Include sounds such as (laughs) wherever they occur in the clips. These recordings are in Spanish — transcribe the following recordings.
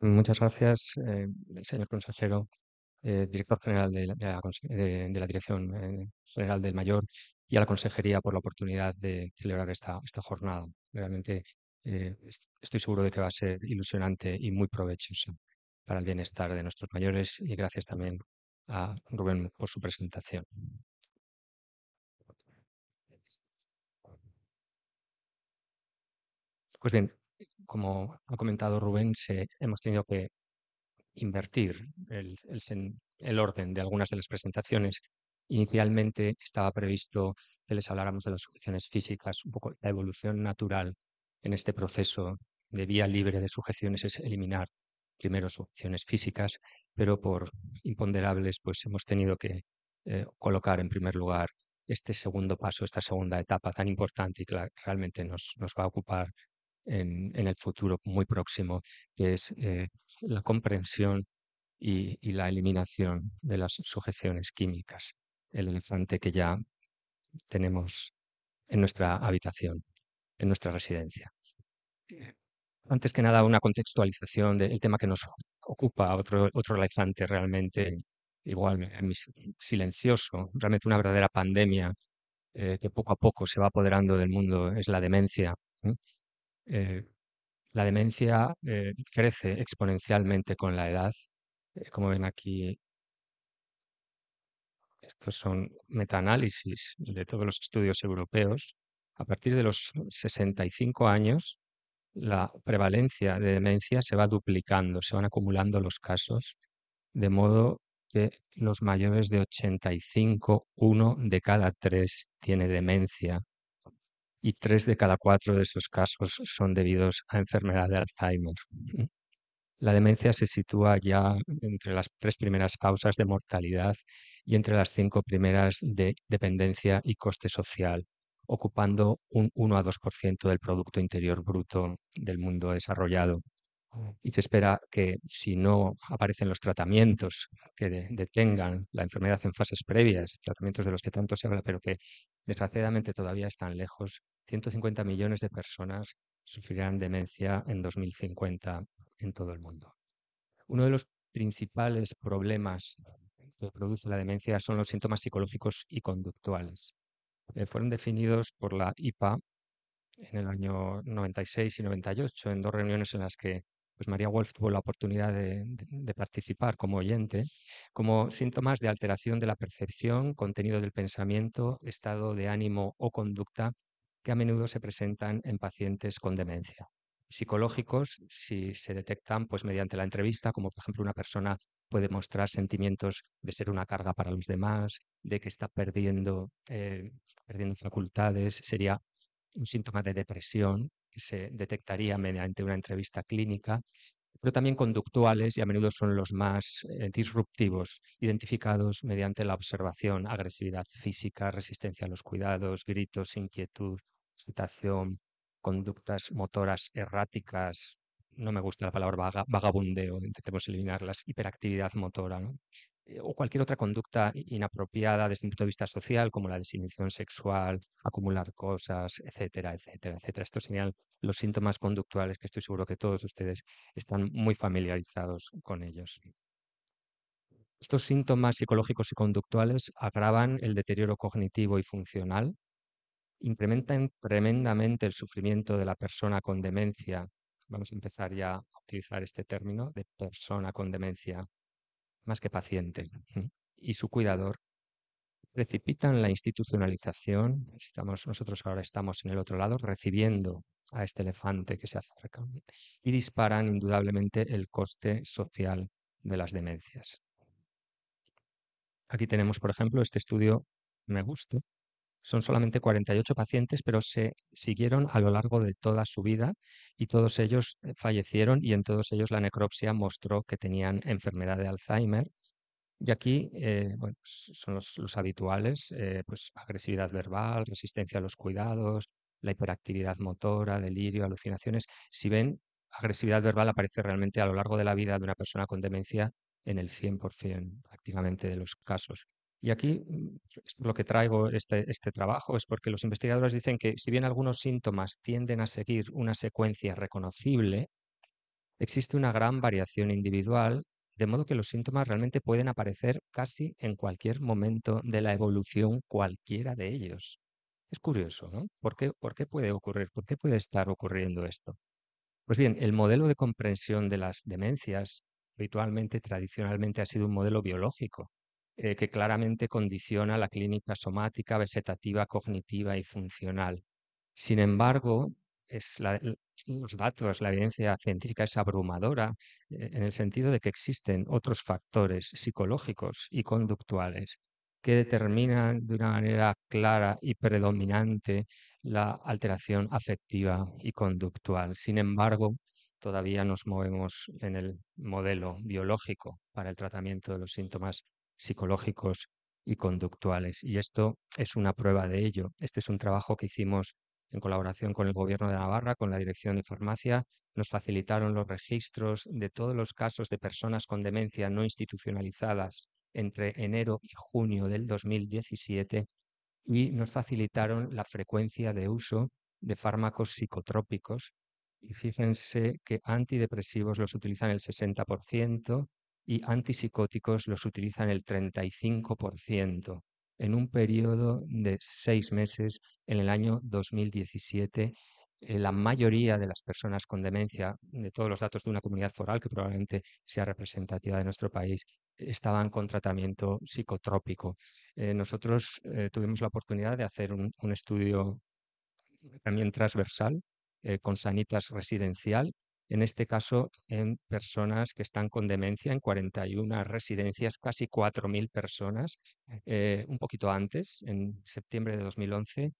Muchas gracias, eh, señor consejero, eh, director general de la, Dirección eh, General del Mayor y a la consejería por la oportunidad de celebrar esta, jornada. Realmente estoy seguro de que va a ser ilusionante y muy provechosa para el bienestar de nuestros mayores y gracias también a Rubén por su presentación. Pues bien, como ha comentado Rubén, hemos tenido que invertir el, orden de algunas de las presentaciones. Inicialmente estaba previsto que les habláramos de las sujeciones físicas, un poco la evolución natural en este proceso de vía libre de sujeciones es eliminar primero sujeciones físicas, pero por imponderables pues hemos tenido que eh, colocar en primer lugar este segundo paso, esta segunda etapa tan importante y que realmente nos va a ocupar en, el futuro muy próximo, que es eh, la comprensión y, la eliminación de las sujeciones químicas, el elefante que ya tenemos en nuestra habitación, en nuestra residencia. Eh, antes que nada, una contextualización del tema que nos ocupa, otro, otro elefante realmente igual eh, silencioso, realmente una verdadera pandemia que poco a poco se va apoderando del mundo, es la demencia. Eh, la demencia eh, crece exponencialmente con la edad. Eh, como ven aquí, estos son metaanálisis de todos los estudios europeos. A partir de los 65 años, la prevalencia de demencia se va duplicando, se van acumulando los casos, de modo que los mayores de 85, uno de cada tres tiene demencia y tres de cada cuatro de esos casos son debidos a enfermedad de Alzheimer. La demencia se sitúa ya entre las tres primeras causas de mortalidad y entre las cinco primeras de dependencia y coste social, ocupando un 1 a 2% del Producto Interior Bruto del mundo desarrollado y se espera que si no aparecen los tratamientos que detengan la enfermedad en fases previas, tratamientos de los que tanto se habla, pero que desgraciadamente todavía están lejos, 150 millones de personas sufrirán demencia en 2050 en todo el mundo. Uno de los principales problemas que produce la demencia son los síntomas psicológicos y conductuales. Eh, fueron definidos por la IPA en el año 96 y 98 en dos reuniones en las que pues María Wolf tuvo la oportunidad de, participar como oyente, como síntomas de alteración de la percepción, contenido del pensamiento, estado de ánimo o conducta que a menudo se presentan en pacientes con demencia. Psicológicos, si se detectan pues mediante la entrevista, como por ejemplo una persona puede mostrar sentimientos de ser una carga para los demás, de que está perdiendo, eh, perdiendo facultades, sería un síntoma de depresión se detectaría mediante una entrevista clínica, pero también conductuales y a menudo son los más eh, disruptivos, identificados mediante la observación, agresividad física, resistencia a los cuidados, gritos, inquietud, excitación, conductas motoras erráticas, no me gusta la palabra vagabundeo, intentemos eliminarlas. hiperactividad motora, eh, o cualquier otra conducta inapropiada desde un punto de vista social, como la desinhibición sexual, acumular cosas, etcétera, etcétera, etcétera. Estos serían los síntomas conductuales que estoy seguro que todos ustedes están muy familiarizados con ellos. Estos síntomas psicológicos y conductuales agravan el deterioro cognitivo y funcional, incrementan tremendamente el sufrimiento de la persona con demencia. Vamos a empezar ya a utilizar este término de persona con demencia más que paciente, y su cuidador precipitan la institucionalización. Estamos, nosotros ahora estamos en el otro lado, recibiendo a este elefante que se acerca, y disparan indudablemente el coste social de las demencias. Aquí tenemos, por ejemplo, este estudio me gusta, son solamente 48 pacientes, pero se siguieron a lo largo de toda su vida y todos ellos eh, fallecieron y en todos ellos la necropsia mostró que tenían enfermedad de Alzheimer. Y aquí eh, son los, habituales, eh, pues agresividad verbal, resistencia a los cuidados, la hiperactividad motora, delirio, alucinaciones. Si ven, agresividad verbal aparece realmente a lo largo de la vida de una persona con demencia en el 100% prácticamente de los casos. Y aquí mm, lo que traigo este, este, trabajo, es porque los investigadores dicen que si bien algunos síntomas tienden a seguir una secuencia reconocible, existe una gran variación individual, de modo que los síntomas realmente pueden aparecer casi en cualquier momento de la evolución cualquiera de ellos. Es curioso, ¿no? ¿Por qué, por qué puede ocurrir? ¿Por qué puede estar ocurriendo esto? Pues bien, el modelo de comprensión de las demencias habitualmente, tradicionalmente, ha sido un modelo biológico, eh, que claramente condiciona la clínica somática, vegetativa, cognitiva y funcional. Sin embargo, los datos, la evidencia científica es abrumadora eh, en el sentido de que existen otros factores psicológicos y conductuales que determinan de una manera clara y predominante la alteración afectiva y conductual. Sin embargo, todavía nos movemos en el modelo biológico para el tratamiento de los síntomas psicológicos y conductuales. Y esto es una prueba de ello. Este es un trabajo que hicimos en colaboración con el Gobierno de Navarra, con la Dirección de Farmacia. Nos facilitaron los registros de todos los casos de personas con demencia no institucionalizadas entre enero y junio del 2017 y nos facilitaron la frecuencia de uso de fármacos psicotrópicos. Y fíjense que antidepresivos los utilizan el 60%, y antipsicóticos los utilizan el 35% en un periodo de seis meses en el año 2017 eh, la mayoría de las personas con demencia, de todos los datos de una comunidad foral que probablemente sea representativa de nuestro país, estaban con tratamiento psicotrópico. Eh, nosotros eh, tuvimos la oportunidad de hacer un, estudio también transversal con Sanitas Residencial en este caso en personas que están con demencia, en 41 residencias, casi 4.000 personas, eh, un poquito antes, en septiembre de 2011.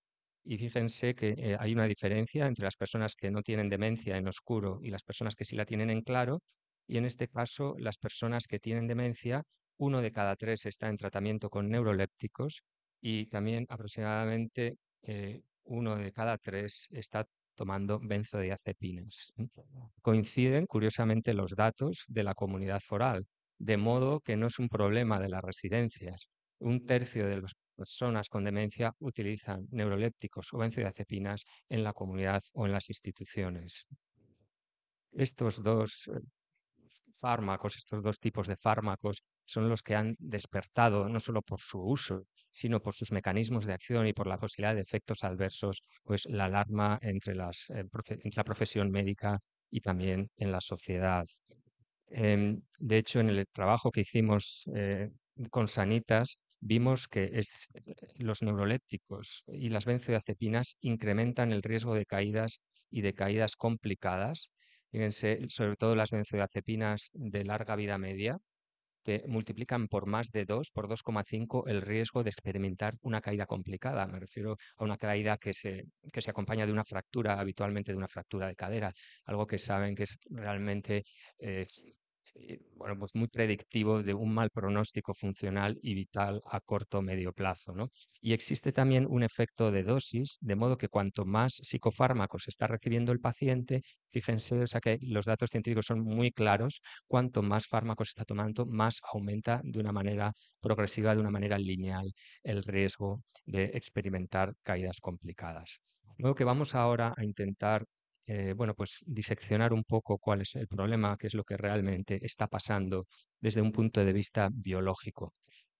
Y fíjense que eh, hay una diferencia entre las personas que no tienen demencia en oscuro y las personas que sí la tienen en claro. Y en este caso, las personas que tienen demencia, uno de cada tres está en tratamiento con neurolépticos y también aproximadamente eh, uno de cada tres está tomando benzodiazepinas. Coinciden, curiosamente, los datos de la comunidad foral, de modo que no es un problema de las residencias. Un tercio de las personas con demencia utilizan neurolépticos o benzodiazepinas en la comunidad o en las instituciones. Estos dos eh, fármacos, estos dos tipos de fármacos, son los que han despertado no solo por su uso, sino por sus mecanismos de acción y por la posibilidad de efectos adversos, pues la alarma entre, eh, la profesión médica y también en la sociedad. Em, de hecho, en el trabajo que hicimos eh, con Sanitas, vimos que los neurolépticos y las benzodiazepinas incrementan el riesgo de caídas y de caídas complicadas Fíjense, sobre todo las benzodiazepinas de larga vida media, que multiplican por más de 2, por 2,5, el riesgo de experimentar una caída complicada. Me refiero a una caída que se, que se acompaña de una fractura, habitualmente de una fractura de cadera, algo que saben que es realmente eh, eh, bueno, pues muy predictivo de un mal pronóstico funcional y vital a corto o medio plazo. Y existe también un efecto de dosis, de modo que cuanto más psicofármacos está recibiendo el paciente, fíjense, que los datos científicos son muy claros, cuanto más fármacos está tomando, más aumenta de una manera progresiva, de una manera lineal, el riesgo de experimentar caídas complicadas. Luego que vamos ahora a intentar eh, bueno, pues diseccionar un poco cuál es el problema, qué es lo que realmente está pasando desde un punto de vista biológico.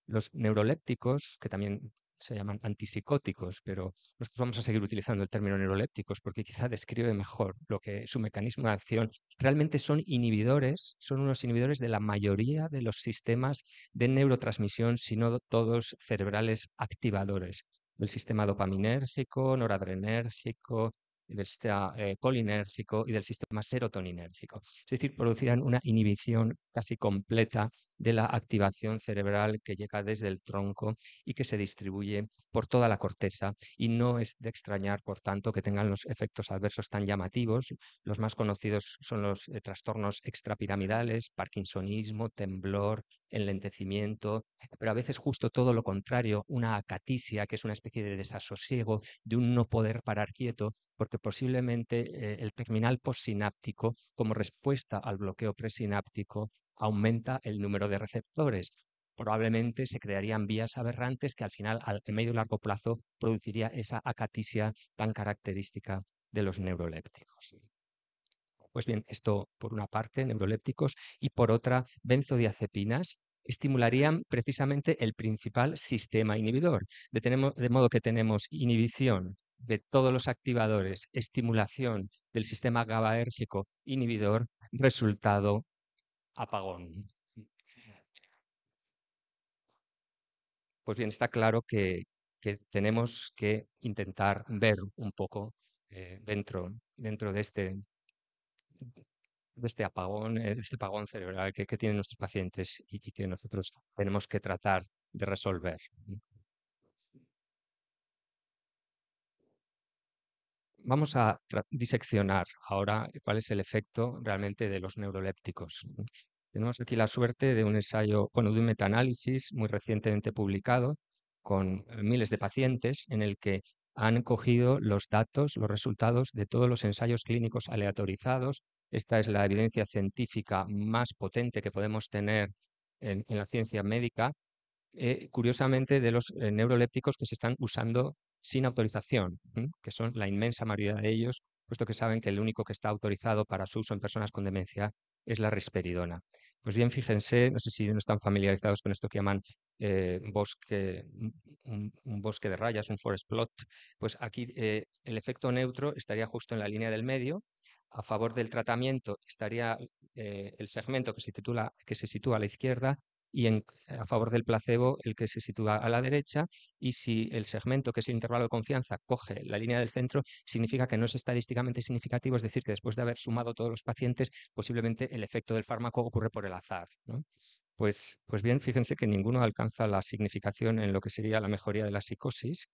Los neurolépticos, que también se llaman antipsicóticos, pero nosotros vamos a seguir utilizando el término neurolépticos porque quizá describe mejor lo que su mecanismo de acción. Realmente son inhibidores, son unos inhibidores de la mayoría de los sistemas de neurotransmisión, sino todos cerebrales activadores. El sistema dopaminérgico, noradrenérgico, del sistema eh, colinérgico y del sistema serotoninérgico. Es decir, producirán una inhibición casi completa de la activación cerebral que llega desde el tronco y que se distribuye por toda la corteza. Y no es de extrañar, por tanto, que tengan los efectos adversos tan llamativos. Los más conocidos son los eh, trastornos extrapiramidales, parkinsonismo, temblor, enlentecimiento, pero a veces justo todo lo contrario, una acatisia, que es una especie de desasosiego, de un no poder parar quieto, porque posiblemente eh, el terminal postsináptico, como respuesta al bloqueo presináptico, aumenta el número de receptores. Probablemente se crearían vías aberrantes que al final, a medio y largo plazo, produciría esa acatisia tan característica de los neurolépticos. Pues bien, esto por una parte, neurolépticos, y por otra, benzodiazepinas, estimularían precisamente el principal sistema inhibidor. De, modo que tenemos inhibición de todos los activadores, estimulación del sistema GABAérgico inhibidor, resultado apagón. Pues bien, está claro que, tenemos que intentar ver un poco eh, dentro, dentro de este de este apagón, este apagón cerebral que, tienen nuestros pacientes y, que nosotros tenemos que tratar de resolver. Vamos a diseccionar ahora cuál es el efecto realmente de los neurolépticos. Tenemos aquí la suerte de un ensayo, bueno, de un metaanálisis muy recientemente publicado con eh, miles de pacientes en el que han cogido los datos, los resultados de todos los ensayos clínicos aleatorizados. Esta es la evidencia científica más potente que podemos tener en, la ciencia médica, eh, curiosamente, de los eh, neurolépticos que se están usando sin autorización, que son la inmensa mayoría de ellos, puesto que saben que el único que está autorizado para su uso en personas con demencia es la risperidona. Pues bien, fíjense, no sé si no están familiarizados con esto que llaman eh, bosque, un, bosque de rayas, un forest plot, pues aquí eh, el efecto neutro estaría justo en la línea del medio. A favor del tratamiento estaría eh, el segmento que se sitúa a la izquierda y a favor del placebo el que se sitúa a la derecha y si el segmento que es el intervalo de confianza coge la línea del centro significa que no es estadísticamente significativo, es decir, que después de haber sumado todos los pacientes posiblemente el efecto del fármaco ocurre por el azar. Pues, pues bien, fíjense que ninguno alcanza la significación en lo que sería la mejoría de la psicosis.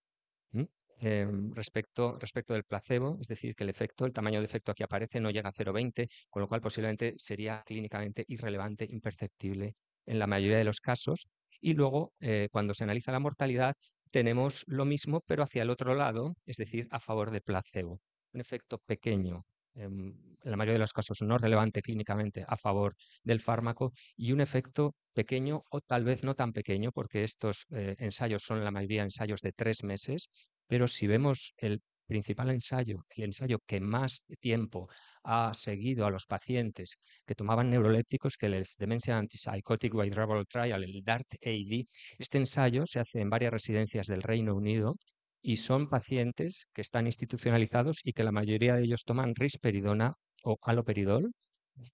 Em, respecto, respecto del placebo, es decir, que el efecto, el tamaño de efecto que aparece no llega a 0,20, con lo cual posiblemente sería clínicamente irrelevante, imperceptible en la mayoría de los casos. Y luego, eh, cuando se analiza la mortalidad, tenemos lo mismo, pero hacia el otro lado, es decir, a favor de placebo. Un efecto pequeño, en la mayoría de los casos no relevante clínicamente a favor del fármaco y un efecto pequeño o tal vez no tan pequeño porque estos eh, ensayos son la mayoría ensayos de tres meses, pero si vemos el principal ensayo, el ensayo que más tiempo ha seguido a los pacientes que tomaban neurolépticos, que es el Dementia Antipsychotic Trial, el DART-AD, este ensayo se hace en varias residencias del Reino Unido y son pacientes que están institucionalizados y que la mayoría de ellos toman risperidona o haloperidol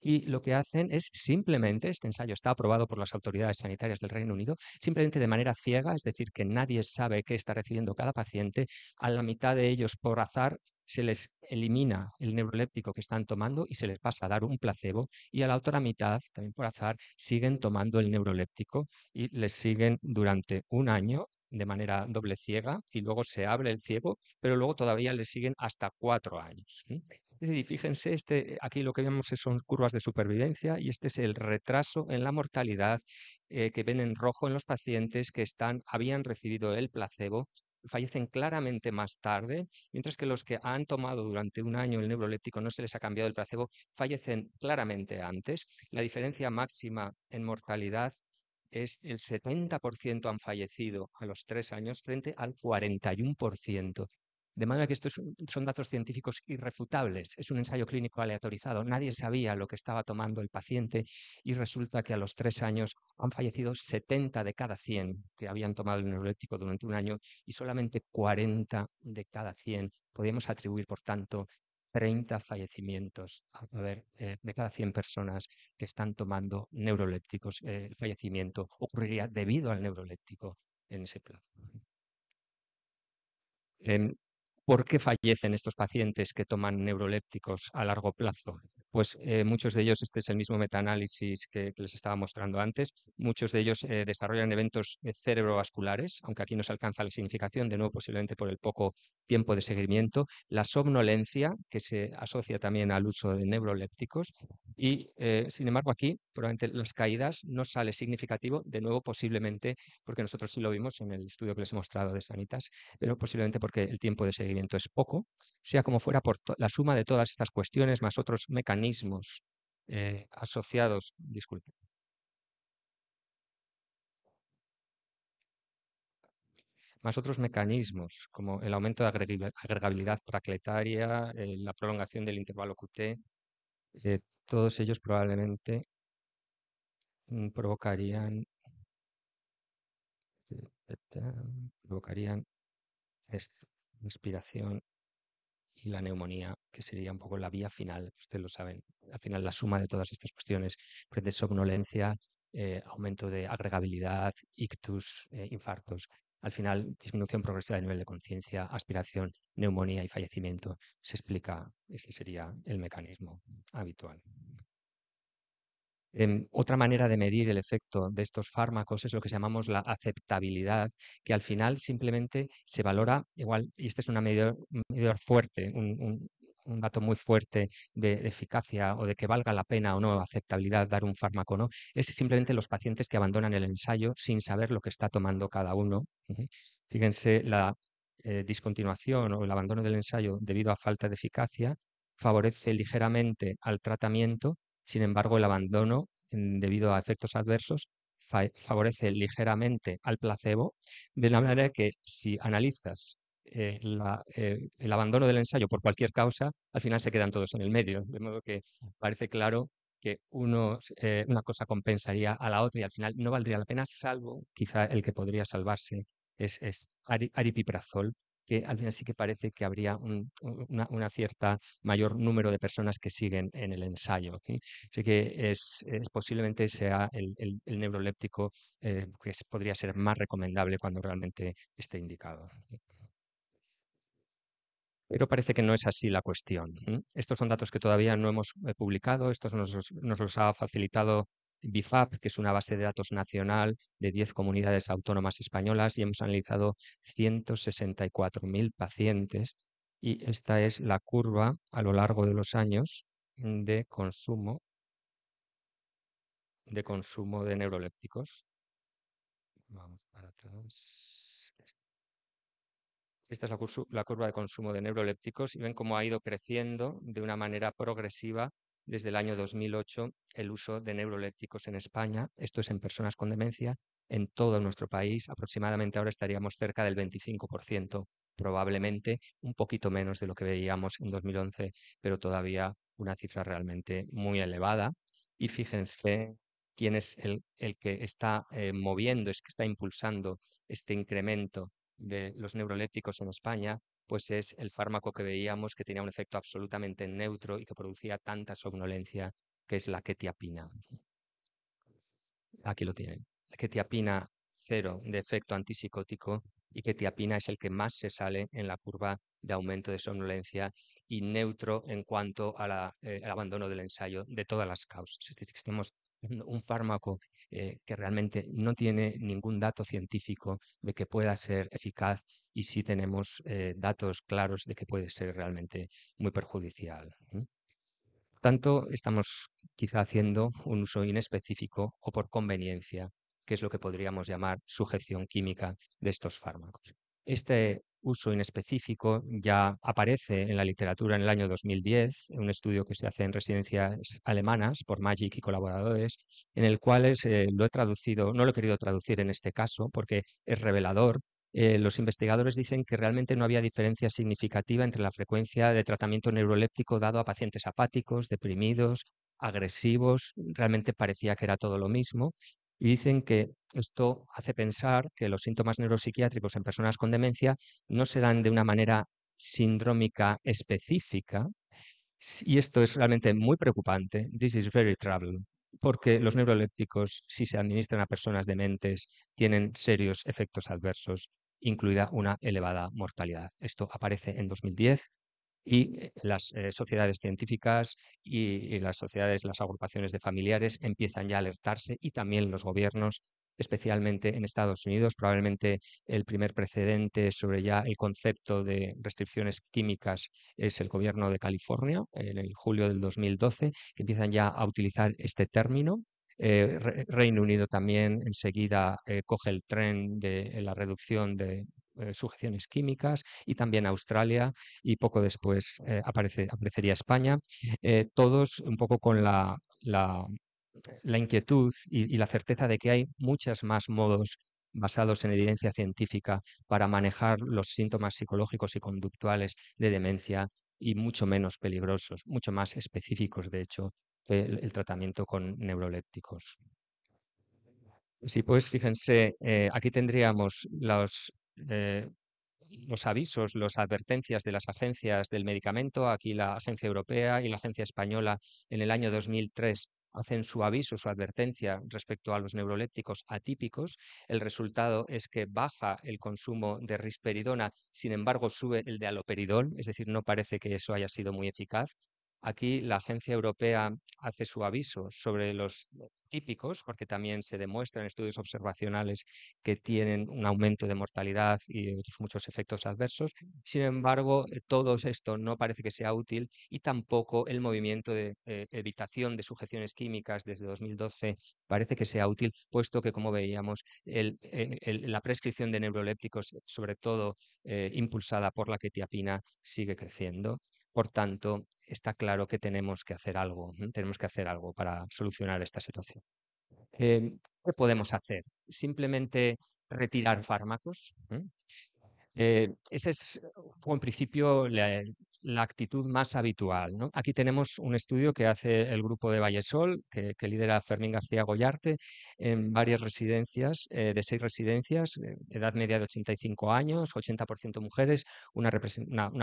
y lo que hacen es simplemente, este ensayo está aprobado por las autoridades sanitarias del Reino Unido, simplemente de manera ciega, es decir, que nadie sabe qué está recibiendo cada paciente, a la mitad de ellos por azar se les elimina el neuroléptico que están tomando y se les pasa a dar un placebo y a la otra mitad, también por azar, siguen tomando el neuroléptico y les siguen durante un año de manera doble ciega y luego se abre el ciego, pero luego todavía les siguen hasta cuatro años. Es decir, fíjense, este, aquí lo que vemos son curvas de supervivencia y este es el retraso en la mortalidad eh, que ven en rojo en los pacientes que están, habían recibido el placebo fallecen claramente más tarde, mientras que los que han tomado durante un año el neuroléptico no se les ha cambiado el placebo, fallecen claramente antes. La diferencia máxima en mortalidad es el 70% han fallecido a los tres años frente al 41%. De manera que estos son datos científicos irrefutables. Es un ensayo clínico aleatorizado. Nadie sabía lo que estaba tomando el paciente y resulta que a los tres años han fallecido 70 de cada 100 que habían tomado el neuroléptico durante un año y solamente 40 de cada 100. podemos atribuir, por tanto, 30 fallecimientos a eh, de cada 100 personas que están tomando neurolépticos. Eh, el fallecimiento ocurriría debido al neuroléptico en ese plazo. Em, ¿Por qué fallecen estos pacientes que toman neurolépticos a largo plazo? pues eh, muchos de ellos, este es el mismo metaanálisis que, que les estaba mostrando antes, muchos de ellos eh, desarrollan eventos eh, cerebrovasculares, aunque aquí no se alcanza la significación, de nuevo posiblemente por el poco tiempo de seguimiento, la somnolencia, que se asocia también al uso de neurolépticos, y sin embargo aquí probablemente las caídas no sale significativo, de nuevo posiblemente, porque nosotros sí lo vimos en el estudio que les he mostrado de Sanitas, pero posiblemente porque el tiempo de seguimiento es poco, sea como fuera por la suma de todas estas cuestiones más otros mecanismos mismos eh, asociados, disculpen. Más otros mecanismos, como el aumento de agregabilidad paracletaria, eh, la prolongación del intervalo QT, eh, todos ellos probablemente mm, provocarían provocarían inspiración y la neumonía, que sería un poco la vía final, ustedes lo saben. Al final, la suma de todas estas cuestiones, pues, de somnolencia, eh, aumento de agregabilidad, ictus, eh, infartos. Al final, disminución progresiva de nivel de conciencia, aspiración, neumonía y fallecimiento se explica, ese sería el mecanismo habitual. Em, otra manera de medir el efecto de estos fármacos es lo que llamamos la aceptabilidad, que al final simplemente se valora igual, y este es una medida, fuerte, un, dato muy fuerte de, eficacia o de que valga la pena o no aceptabilidad dar un fármaco no, es simplemente los pacientes que abandonan el ensayo sin saber lo que está tomando cada uno. Fíjense la eh, discontinuación o el abandono del ensayo debido a falta de eficacia favorece ligeramente al tratamiento sin embargo, el abandono, debido a efectos adversos, favorece ligeramente al placebo, de la manera que si analizas eh, eh, el abandono del ensayo por cualquier causa, al final se quedan todos en el medio. De modo que mm. parece claro que uno, eh, una cosa compensaría a la otra y al final no valdría la pena, salvo quizá el que podría salvarse es, es aripiprazol, que al final sí que parece que habría un, una, cierta mayor número de personas que siguen en el ensayo. Así que es, posiblemente sea el, neuroléptico eh, que podría ser más recomendable cuando realmente esté indicado. Pero parece que no es así la cuestión. Estos son datos que todavía no hemos eh, publicado, estos nos los ha facilitado BIFAP, que es una base de datos nacional de 10 comunidades autónomas españolas y hemos analizado 164.000 pacientes y esta es la curva a lo largo de los años de consumo de consumo de neurolépticos. Vamos para atrás. Esta es la, la curva de consumo de neurolépticos y ven cómo ha ido creciendo de una manera progresiva desde el año 2008 el uso de neurolépticos en España, esto es en personas con demencia, en todo nuestro país. Aproximadamente ahora estaríamos cerca del 25%, probablemente un poquito menos de lo que veíamos en 2011, pero todavía una cifra realmente muy elevada. Y fíjense quién es el, que está eh, moviendo, es que está impulsando este incremento de los neurolépticos en España, pues es el fármaco que veíamos que tenía un efecto absolutamente neutro y que producía tanta somnolencia, que es la ketiapina. Aquí lo tienen. La ketiapina cero de efecto antipsicótico y ketiapina es el que más se sale en la curva de aumento de somnolencia y neutro en cuanto eh, al abandono del ensayo de todas las causas un fármaco eh, que realmente no tiene ningún dato científico de que pueda ser eficaz y sí tenemos eh, datos claros de que puede ser realmente muy perjudicial. Por tanto, estamos quizá haciendo un uso inespecífico o por conveniencia, que es lo que podríamos llamar sujeción química de estos fármacos. Este uso inespecífico ya aparece en la literatura en el año 2010, en un estudio que se hace en residencias alemanas por Magic y colaboradores, en el cual eh, lo he traducido, no lo he querido traducir en este caso porque es revelador. Eh, los investigadores dicen que realmente no había diferencia significativa entre la frecuencia de tratamiento neuroléptico dado a pacientes apáticos, deprimidos, agresivos, realmente parecía que era todo lo mismo, y dicen que esto hace pensar que los síntomas neuropsiquiátricos en personas con demencia no se dan de una manera sindrómica específica. Y esto es realmente muy preocupante. This is very troubling, Porque los neurolépticos, si se administran a personas dementes, tienen serios efectos adversos, incluida una elevada mortalidad. Esto aparece en 2010 y eh, las eh, sociedades científicas y, las sociedades, las agrupaciones de familiares empiezan ya a alertarse y también los gobiernos, especialmente en Estados Unidos, probablemente el primer precedente sobre ya el concepto de restricciones químicas es el gobierno de California en el julio del 2012, que empiezan ya a utilizar este término eh, Reino Unido también enseguida coge el tren de la reducción de, eh, sujeciones químicas y también Australia y poco después eh, aparecería España, eh, todos un poco con la, inquietud y, la certeza de que hay muchas más modos basados en evidencia científica para manejar los síntomas psicológicos y conductuales de demencia y mucho menos peligrosos, mucho más específicos, de hecho, el, tratamiento con neurolépticos. sí, pues fíjense, aquí tendríamos los eh, los avisos, las advertencias de las agencias del medicamento, aquí la Agencia Europea y la Agencia Española en el año 2003 hacen su aviso, su advertencia respecto a los neurolépticos atípicos. El resultado es que baja el consumo de risperidona, sin embargo sube el de aloperidol, es decir, no parece que eso haya sido muy eficaz. Aquí la Agencia Europea hace su aviso sobre los típicos, porque también se demuestran estudios observacionales que tienen un aumento de mortalidad y otros muchos efectos adversos. Sin embargo, eh, todo esto no parece que sea útil y tampoco el movimiento de eh, evitación de sujeciones químicas desde 2012 parece que sea útil, puesto que, como veíamos, eh, la prescripción de neurolépticos, sobre todo impulsada por la ketiapina, sigue creciendo. Por tanto, está claro que tenemos que hacer algo, tenemos que hacer algo para solucionar esta situación. Em, ¿Qué podemos hacer? Simplemente retirar fármacos. Eh, Esa es, en principio, la, actitud más habitual. Aquí tenemos un estudio que hace el grupo de Vallesol, que, lidera Fermín García Goyarte, en varias residencias, eh, de seis residencias, eh, edad media de 85 años, 80% mujeres, una,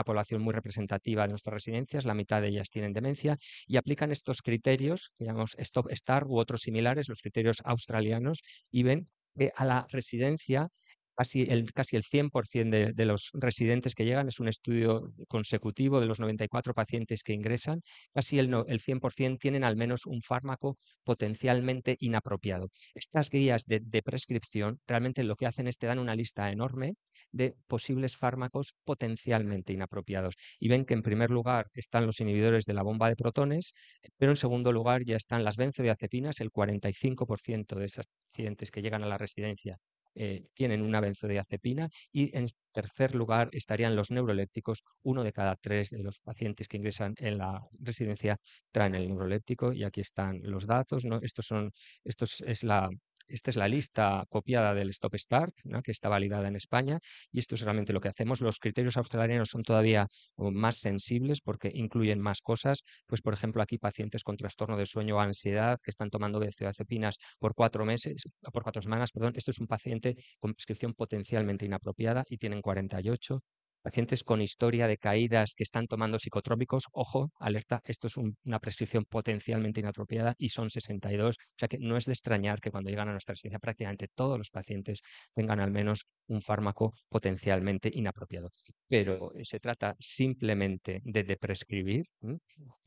población muy representativa de nuestras residencias, la mitad de ellas tienen demencia, y aplican estos criterios, que llamamos Stop Star u otros similares, los criterios australianos, y ven que a la residencia casi el, 100% de, los residentes que llegan, es un estudio consecutivo de los 94 pacientes que ingresan, casi el, 100% tienen al menos un fármaco potencialmente inapropiado. Estas guías de, de, prescripción realmente lo que hacen es te dan una lista enorme de posibles fármacos potencialmente inapropiados y ven que en primer lugar están los inhibidores de la bomba de protones, pero en segundo lugar ya están las benzodiazepinas, el 45% de esos pacientes que llegan a la residencia eh, tienen una benzodiazepina y en tercer lugar estarían los neurolépticos. Uno de cada tres de los pacientes que ingresan en la residencia traen el neuroléptico y aquí están los datos. ¿no? Estos son, esto es la esta es la lista copiada del Stop Start, que está validada en España, y esto es realmente lo que hacemos. Los criterios australianos son todavía más sensibles porque incluyen más cosas. Pues, por ejemplo, aquí pacientes con trastorno de sueño o ansiedad que están tomando benzodiazepinas por cuatro meses, por cuatro semanas, perdón. Esto es un paciente con prescripción potencialmente inapropiada y tienen 48 pacientes con historia de caídas que están tomando psicotrópicos, ojo, alerta, esto es una prescripción potencialmente inapropiada y son 62, o sea que no es de extrañar que cuando llegan a nuestra residencia prácticamente todos los pacientes tengan al menos un fármaco potencialmente inapropiado. Pero eh, se trata simplemente de, prescribir.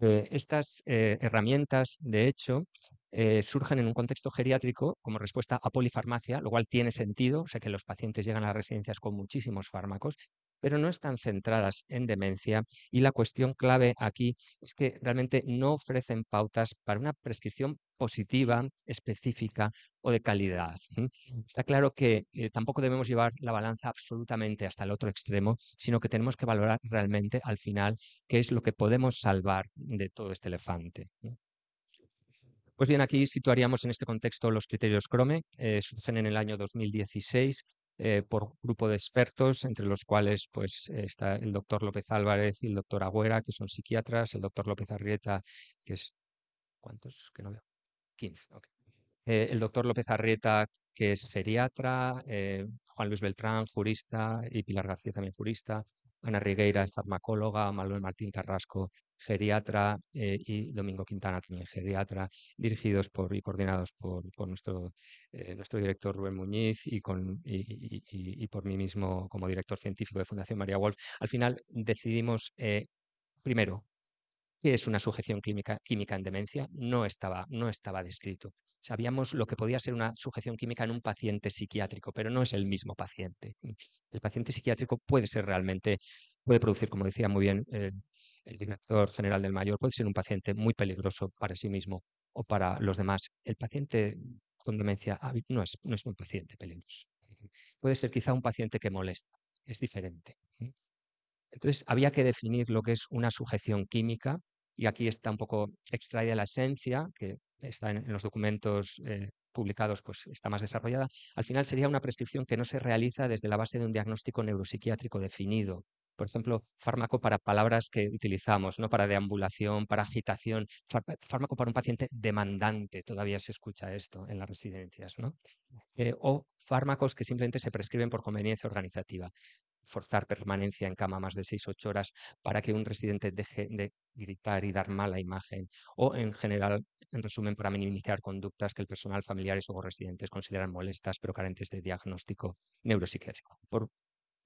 Eh, estas eh, herramientas, de hecho, eh, surgen en un contexto geriátrico como respuesta a polifarmacia, lo cual tiene sentido, o sea que los pacientes llegan a las residencias con muchísimos fármacos, pero no están centradas en demencia y la cuestión clave aquí es que realmente no ofrecen pautas para una prescripción positiva, específica o de calidad. Está claro que eh, tampoco debemos llevar la balanza absolutamente hasta el otro extremo, sino que tenemos que valorar realmente al final qué es lo que podemos salvar de todo este elefante. Pues bien, aquí situaríamos en este contexto los criterios CROME. Eh, surgen en el año 2016 eh, por grupo de expertos, entre los cuales pues, está el doctor López Álvarez y el doctor Agüera, que son psiquiatras, el doctor López Arrieta, que es... ¿Cuántos? Que no veo. 15. Eh, el doctor López Arrieta, que es geriatra, Juan Luis Beltrán, jurista, y Pilar García también jurista, Ana Rigueira, farmacóloga, Manuel Martín Carrasco, geriatra eh, y Domingo Quintana también geriatra, dirigidos por y coordinados por, nuestro, eh, nuestro director Rubén Muñiz y, con, y, por mí mismo como director científico de Fundación María Wolf. Al final decidimos, eh, primero, qué es una sujeción química, química en demencia. No estaba, no estaba descrito. Sabíamos lo que podía ser una sujeción química en un paciente psiquiátrico, pero no es el mismo paciente. El paciente psiquiátrico puede ser realmente, puede producir, como decía muy bien el director general del mayor puede ser un paciente muy peligroso para sí mismo o para los demás. El paciente con demencia no es, un paciente peligroso. Puede ser quizá un paciente que molesta, es diferente. ¿eh? Entonces, había que definir lo que es una sujeción química, y aquí está un poco extraída la esencia, que está en, los documentos eh, publicados, pues está más desarrollada. Al final sería una prescripción que no se realiza desde la base de un diagnóstico neuropsiquiátrico definido, por ejemplo, fármaco para palabras que utilizamos, ¿no? para deambulación, para agitación, fármaco para un paciente demandante, todavía se escucha esto en las residencias, ¿no? Eh, o fármacos que simplemente se prescriben por conveniencia organizativa forzar permanencia en cama más de 6-8 horas para que un residente deje de gritar y dar mala imagen, o en general, en resumen, para minimizar conductas que el personal, familiares o residentes consideran molestas pero carentes de diagnóstico neuropsiquiátrico.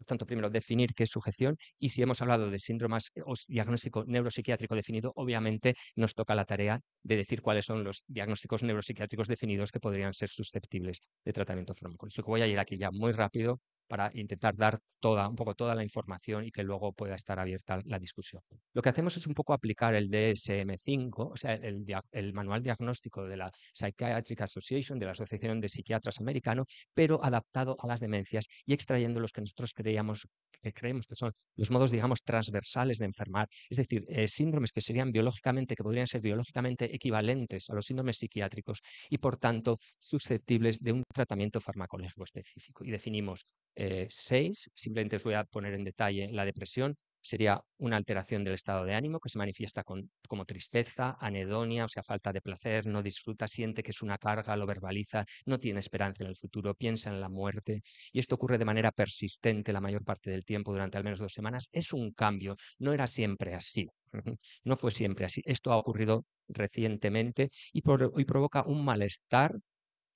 Por pues, tanto, primero, definir qué es sujeción y si hemos hablado de síndromas eh, o diagnóstico neuropsiquiátrico definido, obviamente nos toca la tarea de decir cuáles son los diagnósticos neuropsiquiátricos definidos que podrían ser susceptibles de tratamiento farmacológico. Voy a ir aquí ya muy rápido para intentar dar toda, un poco toda la información y que luego pueda estar abierta la discusión. Lo que hacemos es un poco aplicar el DSM-5, o sea, el, manual diagnóstico de la Psychiatric Association, de la Asociación de Psiquiatras Americano, pero adaptado a las demencias y extrayendo los que nosotros creíamos, que creemos que son los modos, digamos, transversales de enfermar, es decir, eh, síndromes que serían biológicamente, que podrían ser biológicamente equivalentes a los síndromes psiquiátricos y, por tanto, susceptibles de un tratamiento farmacológico específico. Y definimos 6, eh, simplemente os voy a poner en detalle la depresión, sería una alteración del estado de ánimo que se manifiesta como tristeza, anedonia, o sea, falta de placer, no disfruta, siente que es una carga, lo verbaliza, no tiene esperanza en el futuro, piensa en la muerte. Y esto ocurre de manera persistente la mayor parte del tiempo, durante al menos dos semanas. Es un cambio, no era siempre así. No fue siempre así. Esto ha ocurrido recientemente y, por, provoca un malestar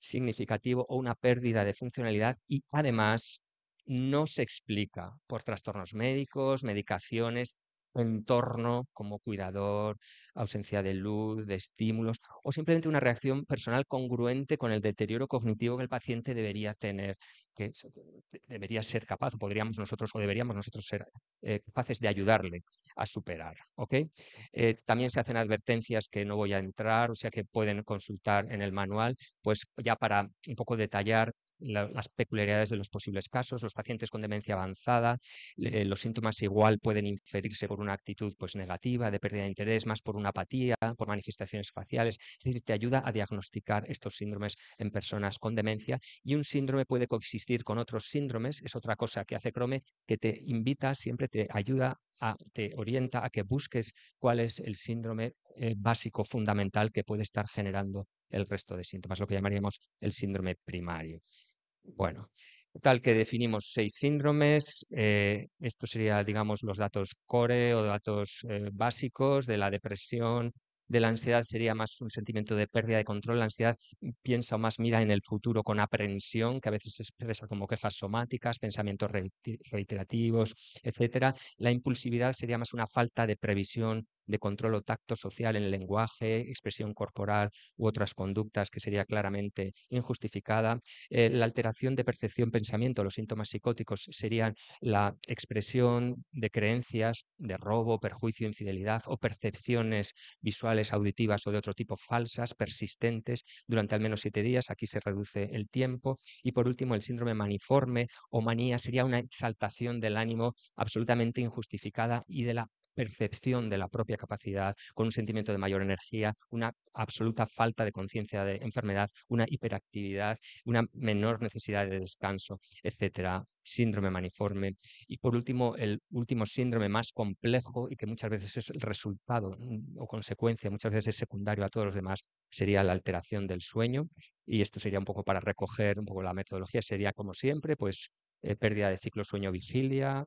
significativo o una pérdida de funcionalidad y además no se explica por trastornos médicos, medicaciones, entorno como cuidador, ausencia de luz, de estímulos o simplemente una reacción personal congruente con el deterioro cognitivo que el paciente debería tener, que debería ser capaz, o podríamos nosotros o deberíamos nosotros ser eh, capaces de ayudarle a superar. ¿okay? Eh, también se hacen advertencias que no voy a entrar, o sea que pueden consultar en el manual, pues ya para un poco detallar las peculiaridades de los posibles casos, los pacientes con demencia avanzada, los síntomas igual pueden inferirse por una actitud pues, negativa, de pérdida de interés, más por una apatía, por manifestaciones faciales, es decir, te ayuda a diagnosticar estos síndromes en personas con demencia y un síndrome puede coexistir con otros síndromes, es otra cosa que hace Crome, que te invita, siempre te ayuda a, te orienta a que busques cuál es el síndrome eh, básico fundamental que puede estar generando el resto de síntomas, lo que llamaríamos el síndrome primario. Bueno, tal que definimos seis síndromes. Eh, esto sería, digamos, los datos core o datos eh, básicos de la depresión, de la ansiedad sería más un sentimiento de pérdida de control. La ansiedad mm, piensa o más mira en el futuro con aprehensión, que a veces se expresa como quejas somáticas, pensamientos reiterativos, etc. La impulsividad sería más una falta de previsión de control o tacto social en el lenguaje, expresión corporal u otras conductas que sería claramente injustificada. Eh, la alteración de percepción, pensamiento, los síntomas psicóticos serían la expresión de creencias de robo, perjuicio, infidelidad o percepciones visuales, auditivas o de otro tipo falsas, persistentes durante al menos siete días. Aquí se reduce el tiempo. Y por último, el síndrome maniforme o manía sería una exaltación del ánimo absolutamente injustificada y de la percepción de la propia capacidad, con un sentimiento de mayor energía, una absoluta falta de conciencia de enfermedad, una hiperactividad, una menor necesidad de descanso, etcétera, síndrome maniforme. Y por último, el último síndrome más complejo y que muchas veces es el resultado mm, o consecuencia, muchas veces es secundario a todos los demás, sería la alteración del sueño. Y esto sería un poco para recoger un poco la metodología, sería como siempre, pues eh, pérdida de ciclo sueño-vigilia,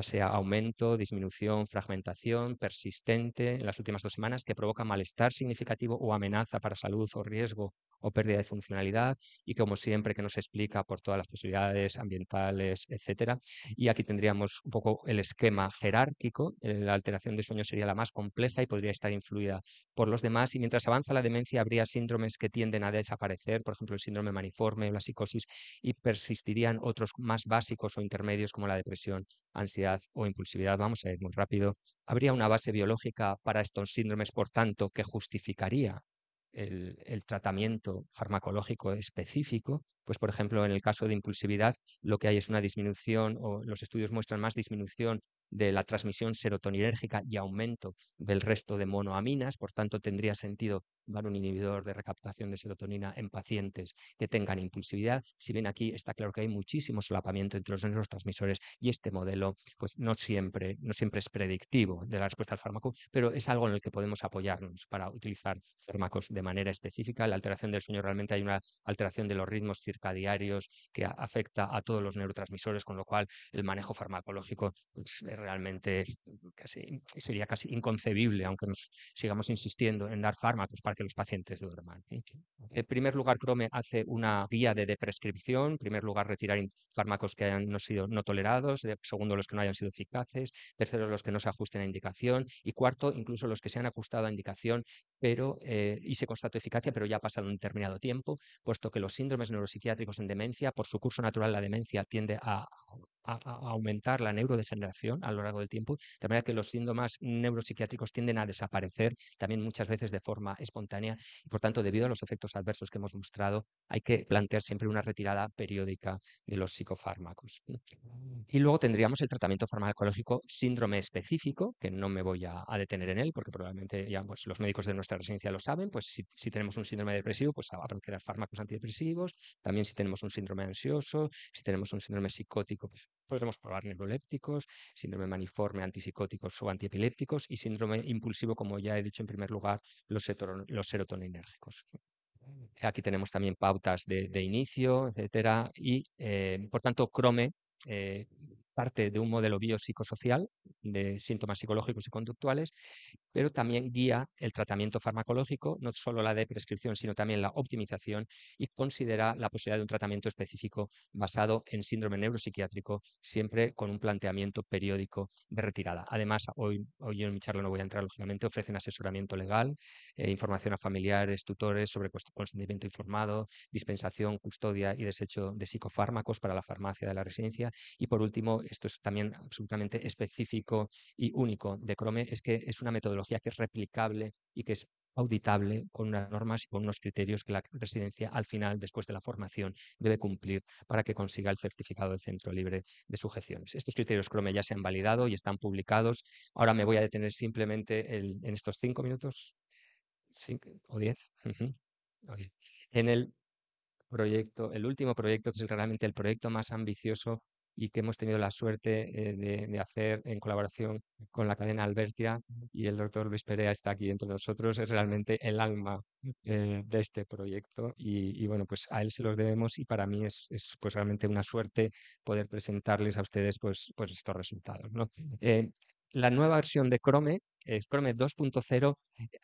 sea aumento, disminución, fragmentación, persistente en las últimas dos semanas, que provoca malestar significativo o amenaza para salud o riesgo o pérdida de funcionalidad y como siempre que nos explica por todas las posibilidades ambientales, etcétera. Y aquí tendríamos un poco el esquema jerárquico, eh, la alteración de sueño sería la más compleja y podría estar influida por los demás y mientras avanza la demencia habría síndromes que tienden a desaparecer, por ejemplo el síndrome maniforme o la psicosis y persistirían otros más básicos o intermedios como la depresión, ansiedad o impulsividad, vamos a ir muy rápido, habría una base biológica para estos síndromes, por tanto, que justificaría el, tratamiento farmacológico específico, pues por ejemplo en el caso de impulsividad lo que hay es una disminución o los estudios muestran más disminución de la transmisión serotoninérgica y aumento del resto de monoaminas, por tanto tendría sentido dar un inhibidor de recaptación de serotonina en pacientes que tengan impulsividad. Si bien aquí está claro que hay muchísimo solapamiento entre los neurotransmisores y este modelo pues no siempre, no siempre es predictivo de la respuesta al fármaco, pero es algo en el que podemos apoyarnos para utilizar fármacos de manera específica. La alteración del sueño realmente hay una alteración de los ritmos circadiarios que afecta a todos los neurotransmisores, con lo cual el manejo farmacológico pues, realmente sería casi inconcebible, aunque nos sigamos insistiendo en dar fármacos para que los pacientes duerman. ¿eh? En primer lugar, Chrome hace una guía de prescripción. En primer lugar, retirar fármacos que hayan sido no tolerados. Eh, segundo, los que no hayan sido eficaces. Tercero, los que no se ajusten a indicación. Y cuarto, incluso los que se han ajustado a indicación pero, eh, y se constató eficacia, pero ya ha pasado un determinado tiempo, puesto que los síndromes neuropsiquiátricos en demencia, por su curso natural, la demencia tiende a a, aumentar la neurodegeneración a lo largo del tiempo, de manera que los síntomas neuropsiquiátricos tienden a desaparecer también muchas veces de forma espontánea y por tanto debido a los efectos adversos que hemos mostrado hay que plantear siempre una retirada periódica de los psicofármacos. Mm. Y luego tendríamos el tratamiento farmacológico síndrome específico, que no me voy a, detener en él porque probablemente ya pues, los médicos de nuestra residencia lo saben, pues si, si tenemos un síndrome depresivo pues habrá que dar fármacos antidepresivos, también si tenemos un síndrome ansioso, si tenemos un síndrome psicótico pues, podremos probar neurolépticos, síndrome maniforme, antipsicóticos o antiepilépticos y síndrome impulsivo, como ya he dicho en primer lugar, los, los serotoninérgicos. Aquí tenemos también pautas de, inicio, etcétera, y eh, por tanto, crome... Eh, parte de un modelo biopsicosocial de síntomas psicológicos y conductuales, pero también guía el tratamiento farmacológico, no solo la de prescripción, sino también la optimización y considera la posibilidad de un tratamiento específico basado en síndrome neuropsiquiátrico, siempre con un planteamiento periódico de retirada. Además, hoy, hoy en mi charla no voy a entrar, lógicamente, ofrecen asesoramiento legal, eh, información a familiares, tutores sobre consentimiento informado, dispensación, custodia y desecho de psicofármacos para la farmacia de la residencia y, por último, esto es también absolutamente específico y único de Chrome, es que es una metodología que es replicable y que es auditable con unas normas y con unos criterios que la residencia al final, después de la formación, debe cumplir para que consiga el certificado de centro libre de sujeciones. Estos criterios Chrome ya se han validado y están publicados. Ahora me voy a detener simplemente en estos cinco minutos o diez. En el proyecto, el último proyecto, que es realmente el proyecto más ambicioso y que hemos tenido la suerte eh, de, hacer en colaboración con la cadena Albertia y el doctor Luis está aquí entre nosotros, es realmente el alma eh, de este proyecto y, bueno, pues a él se los debemos y para mí es, pues realmente una suerte poder presentarles a ustedes pues, pues estos resultados. ¿no? Eh, la nueva versión de Chrome, Chrome 2.0,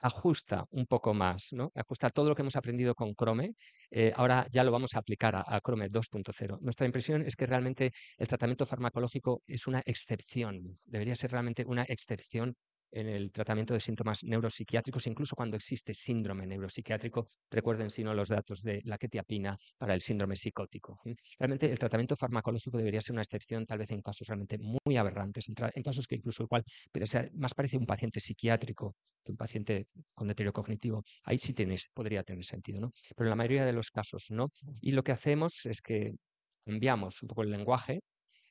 ajusta un poco más, ¿no? Ajusta todo lo que hemos aprendido con Chrome. Eh, ahora ya lo vamos a aplicar a, a Chrome 2.0. Nuestra impresión es que realmente el tratamiento farmacológico es una excepción. Debería ser realmente una excepción en el tratamiento de síntomas neuropsiquiátricos, incluso cuando existe síndrome neuropsiquiátrico. Recuerden, si no, los datos de la ketiapina para el síndrome psicótico. Realmente el tratamiento farmacológico debería ser una excepción, tal vez en casos realmente muy aberrantes, en, casos que incluso el cual más parece un paciente psiquiátrico que un paciente con deterioro cognitivo. Ahí sí podría tener sentido, ¿no? Pero en la mayoría de los casos no. Y lo que hacemos es que enviamos un poco el lenguaje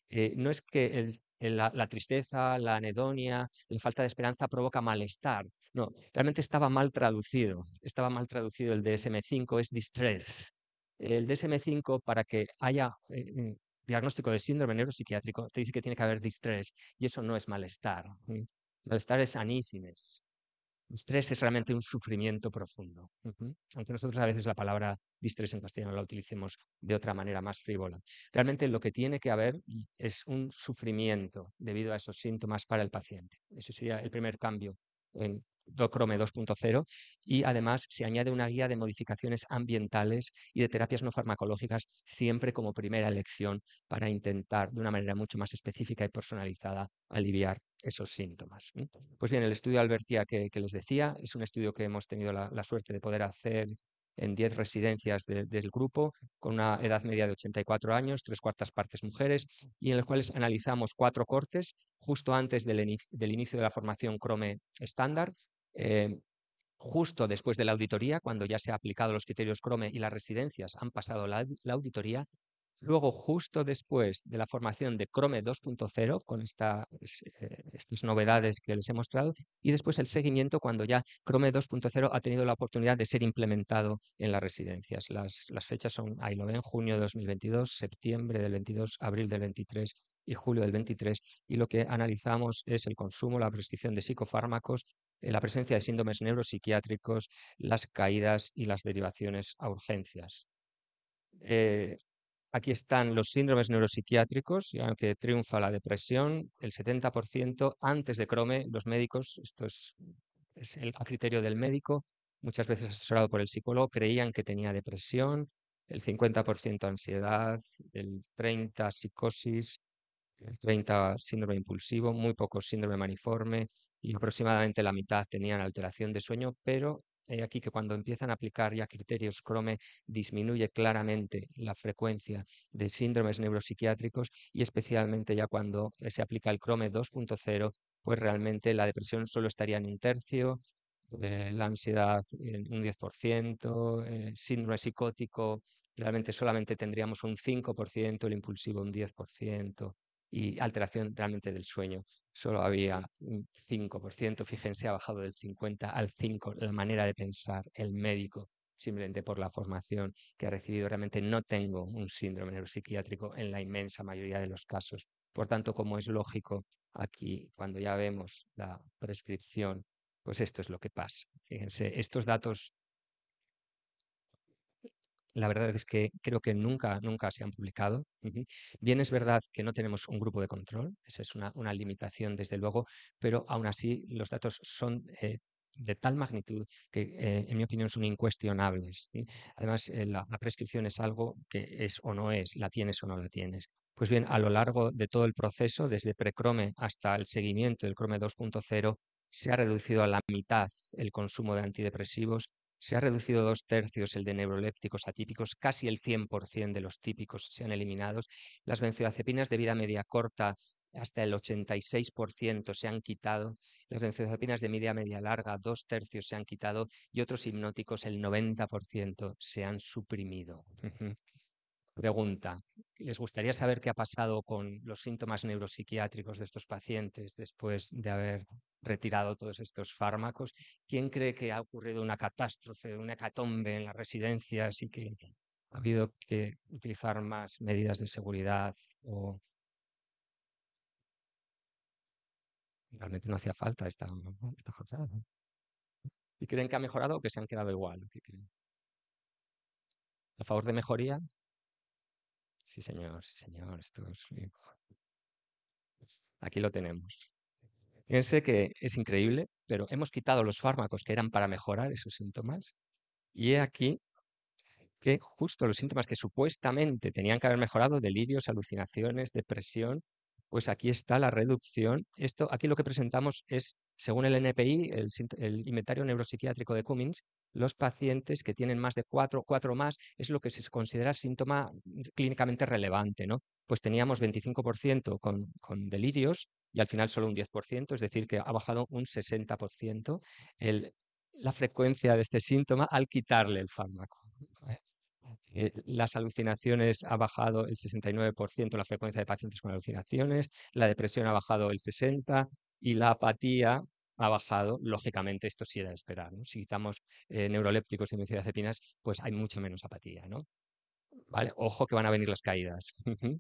eh, no es que la, tristeza, la anedonia, la falta de esperanza provoca malestar. No, realmente estaba mal traducido. Estaba mal traducido el DSM-5, es distress. El DSM-5, para que haya eh, diagnóstico de síndrome neuropsiquiátrico, te dice que tiene que haber distress, y eso no es malestar. Malestar es anísimes. Estrés es realmente un sufrimiento profundo. Aunque nosotros a veces la palabra distrés en castellano la utilicemos de otra manera más frívola. Realmente lo que tiene que haber es un sufrimiento debido a esos síntomas para el paciente. Ese sería el primer cambio en Docrome 2.0 y además se añade una guía de modificaciones ambientales y de terapias no farmacológicas siempre como primera elección para intentar de una manera mucho más específica y personalizada aliviar esos síntomas. Pues bien, el estudio Albertía que, les decía es un estudio que hemos tenido la, suerte de poder hacer en 10 residencias del grupo, con una edad media de 84 años, tres cuartas partes mujeres, y en los cuales analizamos cuatro cortes justo antes del, inicio, de la formación crome estándar, eh, justo después de la auditoría, cuando ya se han aplicado los criterios crome y las residencias han pasado la auditoría, Luego, justo después de la formación de Chrome 2.0, con eh, estas novedades que les he mostrado, y después el seguimiento cuando ya Chrome 2.0 ha tenido la oportunidad de ser implementado en las residencias. Las, fechas son, ahí lo ven, junio de 2022, septiembre del 22, abril del 23 y julio del 23, y lo que analizamos es el consumo, la prescripción de psicofármacos, eh, la presencia de síndromes neuropsiquiátricos, las caídas y las derivaciones a urgencias. Eh, Aquí están los síndromes neuropsiquiátricos, que triunfa la depresión, el 70% antes de Crome, los médicos, esto es, el, a criterio del médico, muchas veces asesorado por el psicólogo, creían que tenía depresión, el 50% ansiedad, el 30% psicosis, el 30% síndrome impulsivo, muy poco síndrome maniforme y aproximadamente la mitad tenían alteración de sueño, pero He aquí que cuando empiezan a aplicar ya criterios CROME disminuye claramente la frecuencia de síndromes neuropsiquiátricos y especialmente ya cuando se aplica el CROME 2.0, pues realmente la depresión solo estaría en un tercio, eh, la ansiedad en un 10%, el eh, síndrome psicótico realmente solamente tendríamos un 5%, el impulsivo un 10%, y alteración realmente del sueño. Solo había un 5%, fíjense, ha bajado del 50 al 5 la manera de pensar el médico simplemente por la formación que ha recibido. Realmente no tengo un síndrome neuropsiquiátrico en la inmensa mayoría de los casos. Por tanto, como es lógico, aquí cuando ya vemos la prescripción, pues esto es lo que pasa. Fíjense, estos datos la verdad es que creo que nunca, nunca se han publicado. Bien es verdad que no tenemos un grupo de control, esa es una, limitación desde luego, pero aún así los datos son eh, de tal magnitud que, eh, en mi opinión, son incuestionables. Además, eh, la, la, prescripción es algo que es o no es, la tienes o no la tienes. Pues bien, a lo largo de todo el proceso, desde precrome hasta el seguimiento del crome 2.0, se ha reducido a la mitad el consumo de antidepresivos se ha reducido dos tercios el de neurolépticos atípicos, casi el 100% de los típicos se han eliminado. Las benzodiazepinas de vida media corta hasta el 86% se han quitado, las benzodiazepinas de media media larga, dos tercios se han quitado y otros hipnóticos, el 90% se han suprimido. Pregunta, ¿les gustaría saber qué ha pasado con los síntomas neuropsiquiátricos de estos pacientes después de haber retirado todos estos fármacos? ¿Quién cree que ha ocurrido una catástrofe, una hecatombe en las residencias y que ha habido que utilizar más medidas de seguridad o realmente no hacía falta esta, esta ¿Y creen que ha mejorado o que se han quedado igual? ¿Qué creen? ¿A favor de mejoría? Sí, señor, sí, señor. Esto Aquí lo tenemos. Fíjense que es increíble, pero hemos quitado los fármacos que eran para mejorar esos síntomas y he aquí que justo los síntomas que supuestamente tenían que haber mejorado, delirios, alucinaciones, depresión, pues aquí está la reducción. Esto, aquí lo que presentamos es, según el NPI, el, el inventario neuropsiquiátrico de Cummings, los pacientes que tienen más de cuatro, cuatro más, es lo que se considera síntoma clínicamente relevante, ¿no? Pues teníamos 25% con, delirios y al final solo un 10%, es decir, que ha bajado un 60% la frecuencia de este síntoma al quitarle el fármaco. Eh, las alucinaciones ha bajado el 69% la frecuencia de pacientes con alucinaciones, la depresión ha bajado el 60% y la apatía ha bajado, lógicamente esto sí era de esperar. Si quitamos eh, neurolépticos y benzodiazepinas, pues hay mucha menos apatía. ¿Vale? Ojo que van a venir las caídas. (laughs)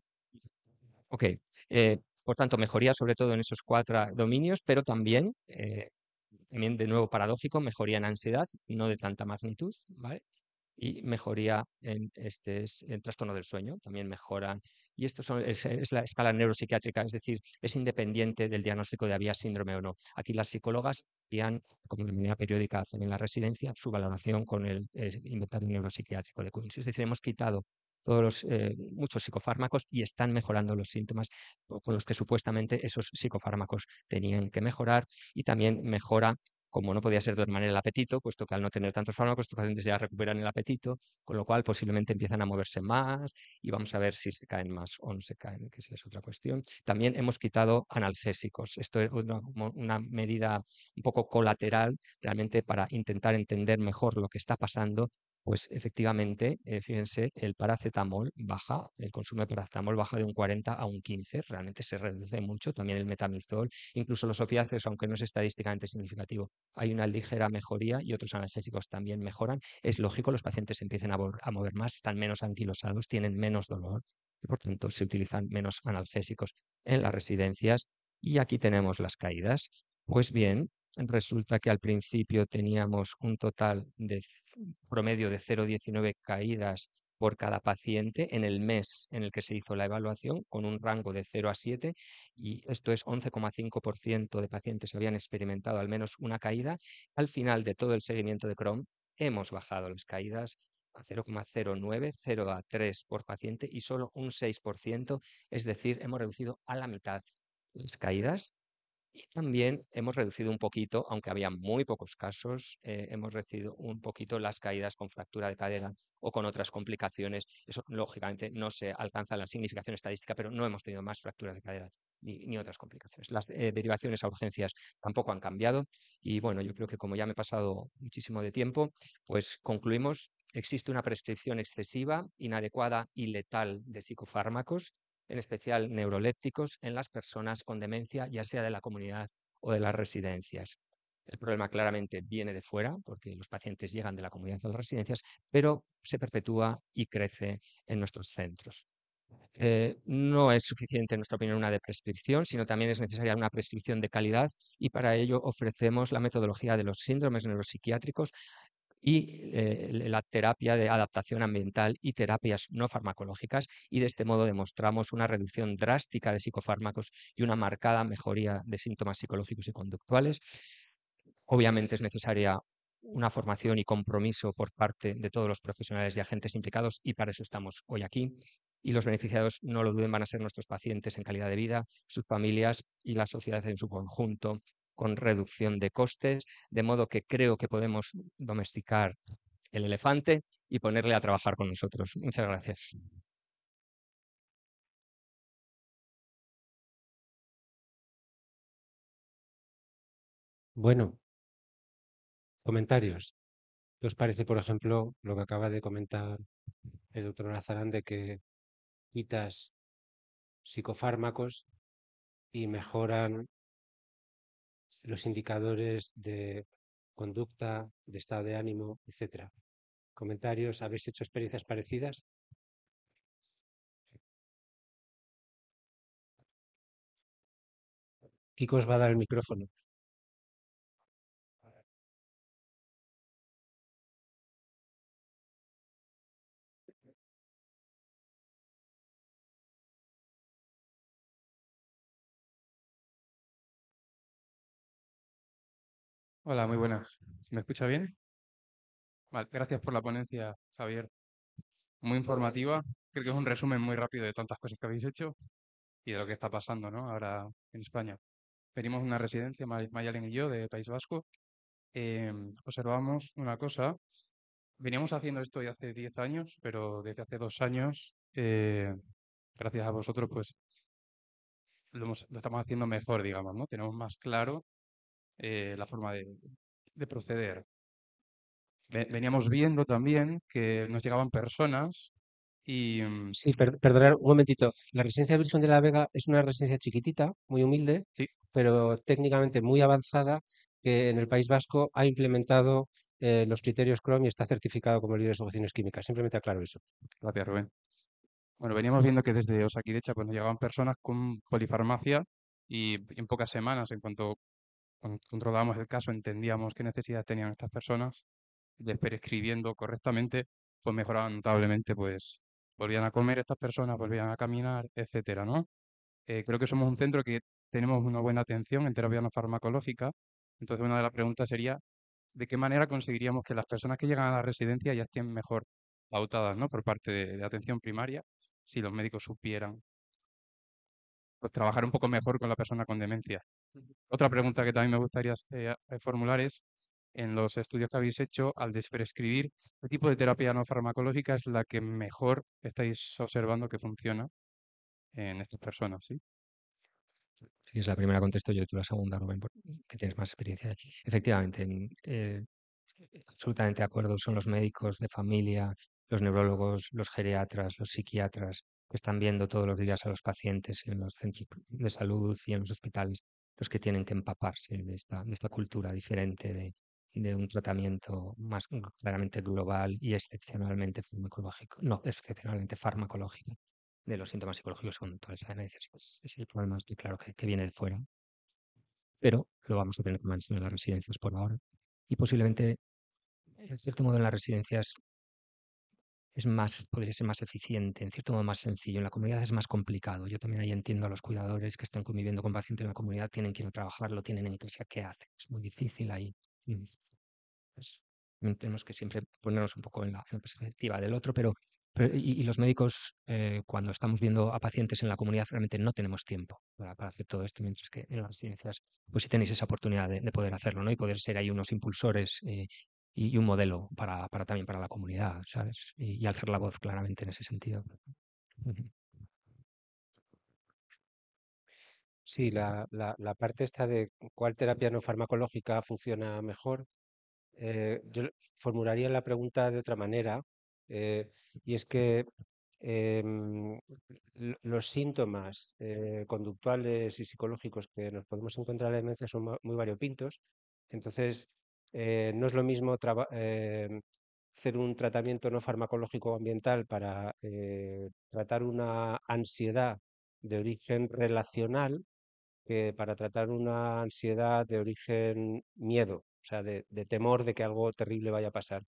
ok. Eh, por tanto, mejoría sobre todo en esos cuatro dominios, pero también, eh, también de nuevo paradójico, mejoría en ansiedad, no de tanta magnitud, Y mejoría en este en trastorno del sueño, también mejoran y esto es, la escala neuropsiquiátrica, es decir, es independiente del diagnóstico de había síndrome o no. Aquí las psicólogas hacían, como de manera periódica hacen en la residencia, su valoración con el inventario neuropsiquiátrico de Cummings. Es decir, hemos quitado todos los, eh, muchos psicofármacos y están mejorando los síntomas con los que supuestamente esos psicofármacos tenían que mejorar y también mejora como no podía ser de otra manera el apetito, puesto que al no tener tantos fármacos, estos pacientes ya recuperan el apetito, con lo cual posiblemente empiezan a moverse más y vamos a ver si se caen más o no se caen, que esa es otra cuestión. También hemos quitado analgésicos. Esto es una medida un poco colateral realmente para intentar entender mejor lo que está pasando pues efectivamente, eh, fíjense, el paracetamol baja, el consumo de paracetamol baja de un 40 a un 15, realmente se reduce mucho, también el metamizol, incluso los opiáceos, aunque no es estadísticamente significativo, hay una ligera mejoría y otros analgésicos también mejoran. Es lógico, los pacientes empiezan a, a mover más, están menos anquilosados, tienen menos dolor y por tanto se utilizan menos analgésicos en las residencias. Y aquí tenemos las caídas. Pues bien, resulta que al principio teníamos un total de promedio de 0,19 caídas por cada paciente en el mes en el que se hizo la evaluación, con un rango de 0 a 7, y esto es 11,5% de pacientes habían experimentado al menos una caída. Al final de todo el seguimiento de Chrome, hemos bajado las caídas a 0,09, 0 a 3 por paciente y solo un 6%, es decir, hemos reducido a la mitad las caídas y también hemos reducido un poquito, aunque había muy pocos casos, eh, hemos reducido un poquito las caídas con fractura de cadera o con otras complicaciones. Eso, lógicamente, no se alcanza la significación estadística, pero no hemos tenido más fracturas de cadera ni, otras complicaciones. Las eh, derivaciones a urgencias tampoco han cambiado. Y bueno, yo creo que como ya me he pasado muchísimo de tiempo, pues concluimos. Existe una prescripción excesiva, inadecuada y letal de psicofármacos en especial neurolépticos, en las personas con demencia, ya sea de la comunidad o de las residencias. El problema claramente viene de fuera, porque los pacientes llegan de la comunidad a las residencias, pero se perpetúa y crece en nuestros centros. Eh, no es suficiente, en nuestra opinión, una de prescripción, sino también es necesaria una prescripción de calidad y para ello ofrecemos la metodología de los síndromes neuropsiquiátricos y eh, la terapia de adaptación ambiental y terapias no farmacológicas y de este modo demostramos una reducción drástica de psicofármacos y una marcada mejoría de síntomas psicológicos y conductuales. Obviamente es necesaria una formación y compromiso por parte de todos los profesionales y agentes implicados y para eso estamos hoy aquí. Y los beneficiados, no lo duden, van a ser nuestros pacientes en calidad de vida, sus familias y la sociedad en su conjunto, con reducción de costes, de modo que creo que podemos domesticar el elefante y ponerle a trabajar con nosotros. Muchas gracias. Bueno, comentarios. ¿Qué os parece, por ejemplo, lo que acaba de comentar el doctor Nazarán, de que quitas psicofármacos y mejoran los indicadores de conducta, de estado de ánimo, etcétera. ¿Comentarios? ¿Habéis hecho experiencias parecidas? Kiko os va a dar el micrófono. Hola, muy ah, buenas. me escucha bien? gracias por la ponencia, Javier. Muy informativa. Creo que es un resumen muy rápido de tantas cosas que habéis hecho y de lo que está pasando, ¿no? Ahora en España. Venimos de una residencia, y yo, de País Vasco. Em, observamos una cosa. Veníamos haciendo esto ya hace 10 años, pero desde hace dos años, eh, gracias a vosotros, pues lo estamos haciendo mejor, digamos, ¿no? Tenemos más claro eh, la forma de, proceder. Veníamos viendo también que nos llegaban personas y... Mm, sí, perdonar perdonad un momentito. La residencia Virgen de la Vega es una residencia chiquitita, muy humilde, pero técnicamente muy avanzada, que en el País Vasco ha implementado eh, los criterios Chrome y está certificado como líder de soluciones químicas. Simplemente aclaro eso. Gracias, Rubén. Bueno, veníamos viendo que desde Osakidecha pues, nos llegaban personas con polifarmacia y en pocas semanas, en cuanto controlábamos el caso, entendíamos qué necesidades tenían estas personas, les prescribiendo correctamente, pues mejoraban notablemente, pues volvían a comer estas personas, volvían a caminar, etcétera, ¿no? Eh, creo que somos un centro que tenemos una buena atención en terapia no farmacológica, entonces una de las preguntas sería, ¿de qué manera conseguiríamos que las personas que llegan a la residencia ya estén mejor pautadas, ¿no? Por parte de, atención primaria, si los médicos supieran pues, trabajar un poco mejor con la persona con demencia. Otra pregunta que también me gustaría eh, eh, formular es, en los estudios que habéis hecho, al desprescribir, ¿qué tipo de terapia no farmacológica es la que mejor estáis observando que funciona en estas personas? ¿sí? es la primera, contesto yo, tú la segunda, Rubén, porque tienes más experiencia. Efectivamente, eh, absolutamente de acuerdo, son los médicos de familia, los neurólogos, los geriatras, los psiquiatras, que están viendo todos los días a los pacientes en los centros de salud y en los hospitales los que tienen que empaparse de esta, esta cultura diferente de, de un tratamiento más claramente global y excepcionalmente farmacológico, no, excepcionalmente farmacológico de los síntomas psicológicos con todas las demencia. Pues, es el problema claro, que, que, viene de fuera, pero lo vamos a tener que mantener en las residencias por ahora y posiblemente, en cierto modo, en las residencias es más, podría ser más eficiente, en cierto modo más sencillo. En la comunidad es más complicado. Yo también ahí entiendo a los cuidadores que están conviviendo con pacientes en la comunidad, tienen que ir a trabajar, lo tienen en casa, ¿qué hacen? Es muy difícil ahí. Pues, tenemos que siempre ponernos un poco en la, perspectiva del otro, pero, y, los médicos, eh, cuando estamos viendo a pacientes en la comunidad, realmente no tenemos tiempo para, hacer todo esto, mientras que en las residencias, pues sí tenéis esa oportunidad de, poder hacerlo, ¿no? Y poder ser ahí unos impulsores eh, y, un modelo para, también para la comunidad, ¿sabes? Y, alzar la voz claramente en ese sentido. Sí, la, parte esta de cuál terapia no farmacológica funciona mejor, eh, yo formularía la pregunta de otra manera, eh, y es que em, los síntomas eh, conductuales y psicológicos que nos podemos encontrar en la demencia son muy variopintos. Entonces, eh, no es lo mismo eh, hacer un tratamiento no farmacológico ambiental para eh, tratar una ansiedad de origen relacional que para tratar una ansiedad de origen miedo, o sea, de, temor de que algo terrible vaya a pasar.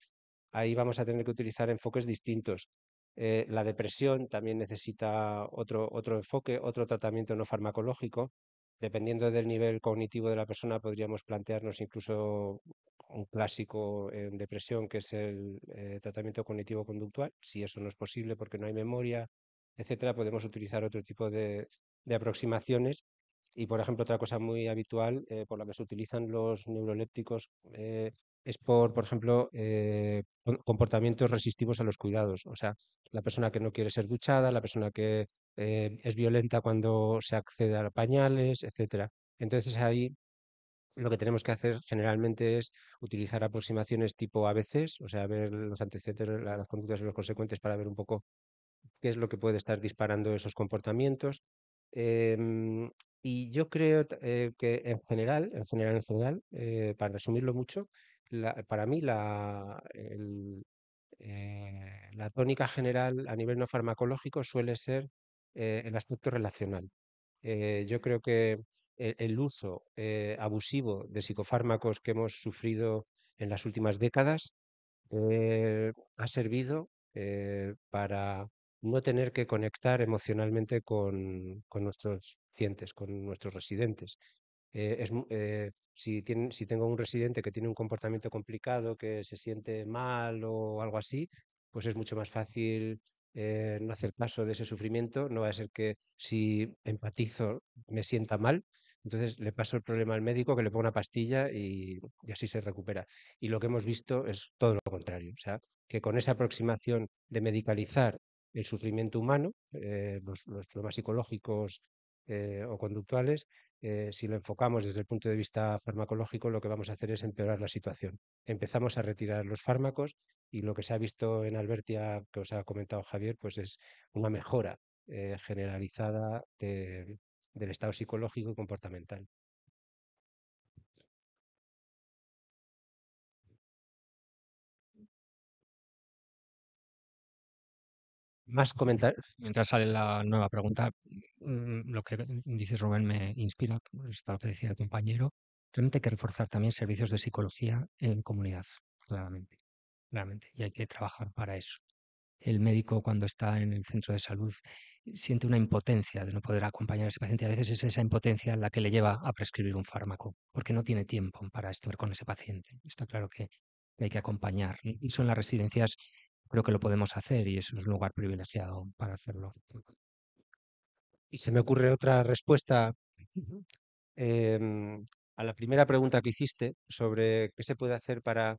Ahí vamos a tener que utilizar enfoques distintos. la depresión también necesita otro, otro, enfoque, otro tratamiento no farmacológico. Dependiendo del nivel cognitivo de la persona, podríamos plantearnos incluso un clásico en depresión que es el eh, tratamiento cognitivo-conductual. Si eso no es posible porque no hay memoria, etcétera, podemos utilizar otro tipo de, aproximaciones. Y, por ejemplo, otra cosa muy habitual eh, por la que se utilizan los neurolépticos eh, es por, por ejemplo, comportamientos resistivos a los cuidados. O sea, la persona que no quiere ser duchada, la persona que es violenta cuando se accede a pañales, etcétera. Entonces ahí lo que tenemos que hacer generalmente es utilizar aproximaciones tipo a veces, o sea, ver los antecedentes, las conductas y los consecuentes para ver un poco qué es lo que puede estar disparando esos comportamientos. Em, y yo creo eh, que en general, en general, eh, para resumirlo mucho, para mí la, eh, la tónica general a nivel no farmacológico suele ser el aspecto relacional. yo creo que e-, el, uso eh, abusivo de psicofármacos que hemos sufrido en las últimas décadas eh, ha servido eh, para no tener que conectar emocionalmente con, nuestros pacientes, con nuestros residentes. si, tengo un residente que tiene un comportamiento complicado, que se siente mal o algo así, pues es mucho más fácil eh, no hacer paso de ese sufrimiento, no va a ser que si empatizo me sienta mal, entonces le paso el problema al médico que le ponga una pastilla y, así se recupera. Y lo que hemos visto es todo lo contrario, o sea, que con esa aproximación de medicalizar el sufrimiento humano, eh, los, problemas psicológicos eh, o conductuales, si lo enfocamos desde el punto de vista farmacológico, lo que vamos a hacer es empeorar la situación. Empezamos a retirar los fármacos y lo que se ha visto en Albertia, que os ha comentado Javier, pues es una mejora eh, generalizada del estado psicológico y comportamental. Más comentarios. Mientras sale la nueva pregunta, mm, lo que dices Rubén me inspira, está que decía el compañero, realmente hay que reforzar también servicios de psicología en comunidad, claramente realmente, y hay que trabajar para eso. El médico cuando está en el centro de salud eh, siente una impotencia de no poder acompañar a ese paciente. A veces es esa impotencia la que le lleva a prescribir un fármaco, porque no tiene tiempo para estar con ese paciente. Está claro que hay que acompañar. Y son las residencias creo que lo podemos hacer y eso es un lugar privilegiado para hacerlo. Y se me ocurre otra respuesta em, a la primera pregunta que hiciste sobre qué se puede hacer para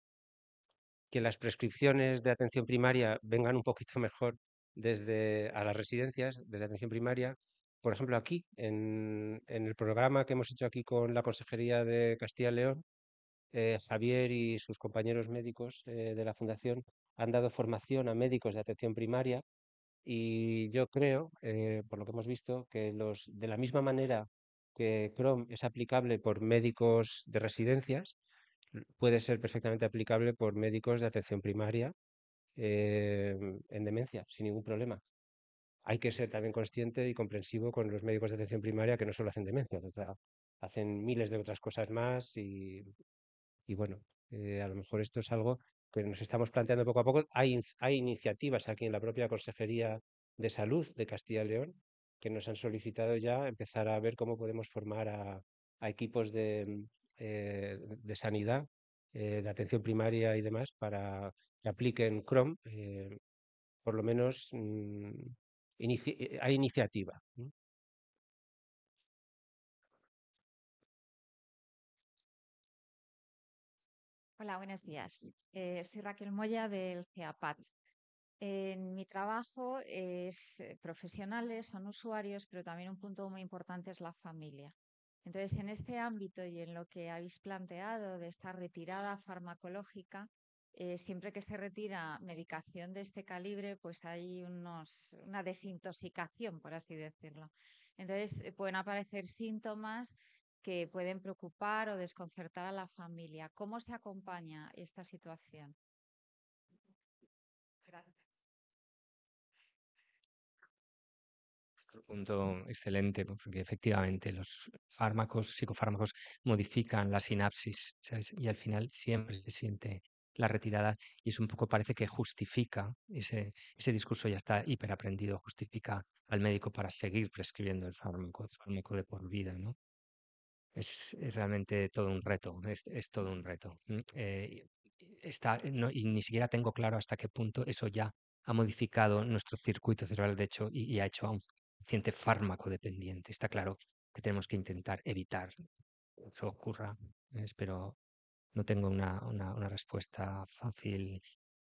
que las prescripciones de atención primaria vengan un poquito (laughs) mejor desde a las residencias, desde atención primaria. Por ejemplo, aquí, en, el programa que hemos hecho aquí con la Consejería de Castilla y León, eh, Javier y sus compañeros médicos eh, de la Fundación han dado formación a médicos de atención primaria y yo creo, eh, por lo que hemos visto, que los, de la misma manera que Chrome es aplicable por médicos de residencias, puede ser perfectamente aplicable por médicos de atención primaria em, en demencia, sin ningún problema. Hay que ser también consciente y comprensivo con los médicos de atención primaria que no solo hacen demencia, hacen miles de otras cosas más y, bueno, eh, a lo mejor esto es algo que nos estamos planteando poco a poco. Hay, hay iniciativas aquí en la propia Consejería de Salud de Castilla y León que nos han solicitado ya empezar a ver cómo podemos formar a equipos de, eh, de sanidad, eh, de atención primaria y demás, para que apliquen Chrome, eh, por lo menos mm, hay iniciativa. Hola, buenos días. soy Raquel Moya del CEAPAT. En mi trabajo es profesionales, son usuarios, pero también un punto muy importante es la familia. Entonces, en este ámbito y en lo que habéis planteado de esta retirada farmacológica, eh, siempre que se retira medicación de este calibre, pues hay una desintoxicación, por así decirlo. Entonces, eh, pueden aparecer síntomas que pueden preocupar o desconcertar a la familia. ¿Cómo se acompaña esta situación? punto excelente, porque efectivamente los fármacos, psicofármacos, modifican la sinapsis y al final siempre se siente la retirada y es un poco parece que justifica ese, ese discurso ya está hiperaprendido, justifica al médico para seguir prescribiendo el fármaco, el fármaco de por vida, ¿no? Es, realmente todo un reto, es, todo un reto. Mm, eh, está, no, y ni siquiera tengo claro hasta qué punto eso ya ha modificado nuestro circuito cerebral, de hecho, y, y ha hecho aún siente fármaco-dependiente. Está claro que tenemos que intentar evitar que eso ocurra. Espero, no tengo una, respuesta fácil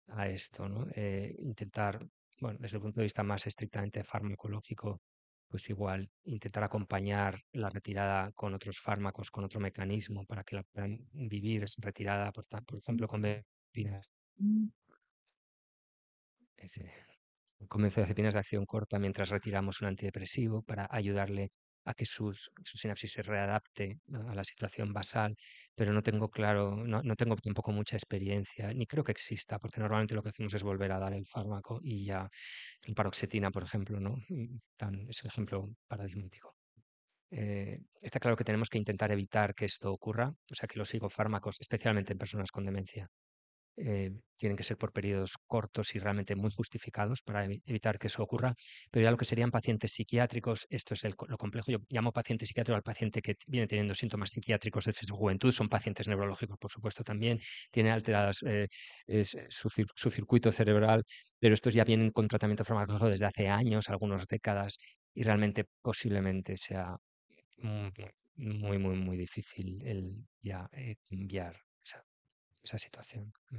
a esto. ¿no? Eh, intentar, bueno, desde el punto de vista más estrictamente farmacológico, pues igual intentar acompañar la retirada con otros fármacos, con otro mecanismo para que la puedan vivir retirada, por, ejemplo, con bepinas. Mm. Ese, comienzo de acepinas de acción corta mientras retiramos un antidepresivo para ayudarle a que sus, su sinapsis se readapte a la situación basal, pero no tengo claro, no, no, tengo tampoco mucha experiencia, ni creo que exista, porque normalmente lo que hacemos es volver a dar el fármaco y ya el paroxetina, por ejemplo, ¿no? Tan, es el ejemplo paradigmático. Eh, está claro que tenemos que intentar evitar que esto ocurra, o sea que los psicofármacos, especialmente en personas con demencia, eh, tienen que ser por periodos cortos y realmente muy justificados para evitar que eso ocurra, pero ya lo que serían pacientes psiquiátricos, esto es lo complejo, yo llamo paciente psiquiátrico al paciente que viene teniendo síntomas psiquiátricos desde su juventud, son pacientes neurológicos, por supuesto, también, tiene alteradas eh, eh, su, circuito cerebral, pero estos ya vienen con tratamiento farmacológico desde hace años, algunas décadas, y realmente posiblemente sea muy, muy, muy, difícil ya eh, cambiar esa situación. Mm.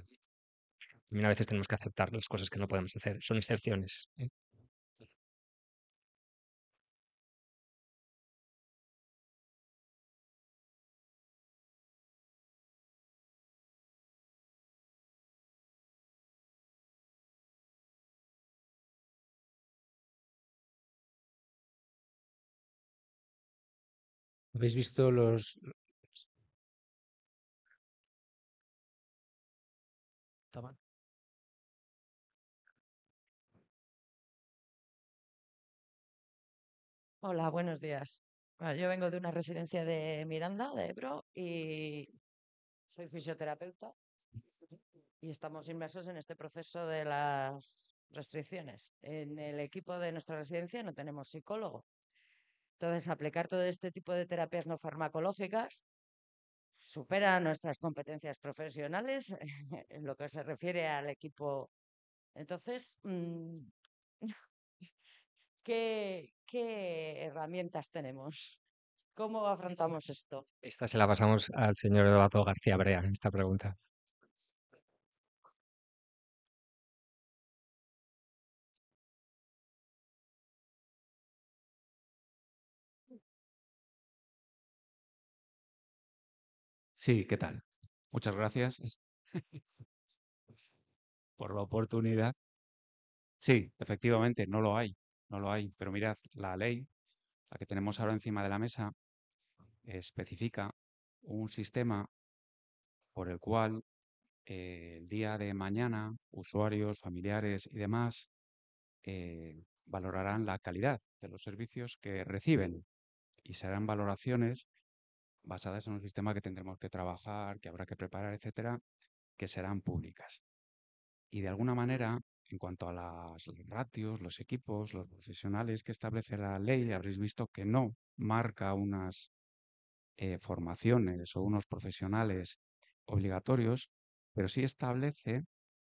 También a veces tenemos que aceptar las cosas que no podemos hacer. Son excepciones. ¿eh? habéis visto los, Hola, buenos días. Ah, yo vengo de una residencia de Miranda, de Ebro, y soy fisioterapeuta y estamos inmersos en este proceso de las restricciones. En el equipo de nuestra residencia no tenemos psicólogo. Entonces, aplicar todo este tipo de terapias no farmacológicas supera nuestras competencias profesionales (laughs) en lo que se refiere al equipo. Entonces, mm, ¿Qué, herramientas tenemos? ¿Cómo afrontamos esto? Esta se la pasamos al señor Eduardo García Brea, esta pregunta. Sí, ¿qué tal? Muchas gracias (laughs) por la oportunidad. Sí, efectivamente, no lo hay no lo hay, pero mirad, la ley, la que tenemos ahora encima de la mesa, especifica un sistema por el cual eh, el día de mañana usuarios, familiares y demás eh, valorarán la calidad de los servicios que reciben y serán valoraciones basadas en un sistema que tendremos que trabajar, que habrá que preparar, etcétera, que serán públicas. Y de alguna manera en cuanto a las, ratios, los equipos, los profesionales que establece la ley, habréis visto que no marca unas eh, formaciones o unos profesionales obligatorios, pero sí establece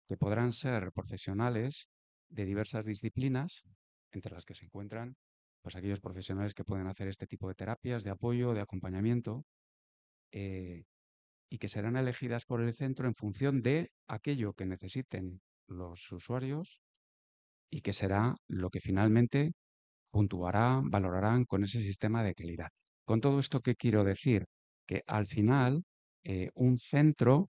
que podrán ser profesionales de diversas disciplinas, entre las que se encuentran pues, aquellos profesionales que pueden hacer este tipo de terapias de apoyo, de acompañamiento, eh, y que serán elegidas por el centro en función de aquello que necesiten los usuarios y que será lo que finalmente puntuará valorarán con ese sistema de calidad. Con todo esto, ¿qué quiero decir? Que al final, eh, un centro,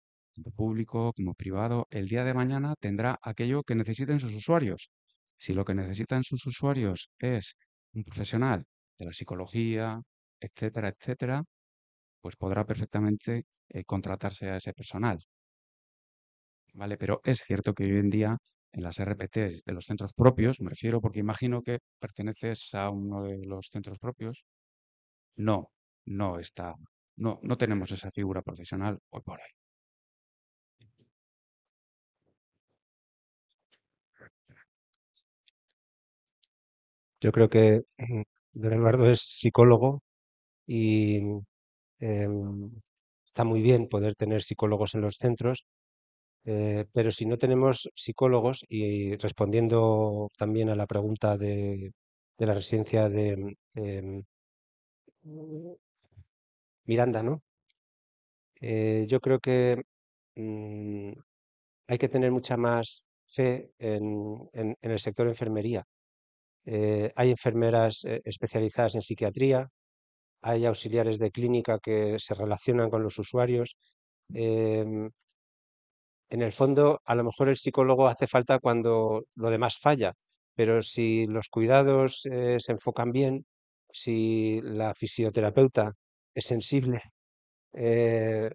público como privado, el día de mañana tendrá aquello que necesiten sus usuarios. Si lo que necesitan sus usuarios es un profesional de la psicología, etcétera, etcétera, pues podrá perfectamente eh, contratarse a ese personal. ¿vale? Pero es cierto que hoy en día en las RPTs de los centros propios, me refiero porque imagino que perteneces a uno de los centros propios, no, no está, no, no tenemos esa figura profesional hoy por hoy. Yo creo que eh, Don Eduardo es psicólogo y em, está muy bien poder tener psicólogos en los centros, eh, pero si no tenemos psicólogos, y respondiendo también a la pregunta de, la residencia de mm, em, Miranda, ¿no? Eh, yo creo que mm, hay que tener mucha más fe en, el sector de enfermería. Eh, hay enfermeras especializadas en psiquiatría, hay auxiliares de clínica que se relacionan con los usuarios. Em, en el fondo, a lo mejor el psicólogo hace falta cuando lo demás falla, pero si los cuidados eh, se enfocan bien, si la fisioterapeuta es sensible, eh,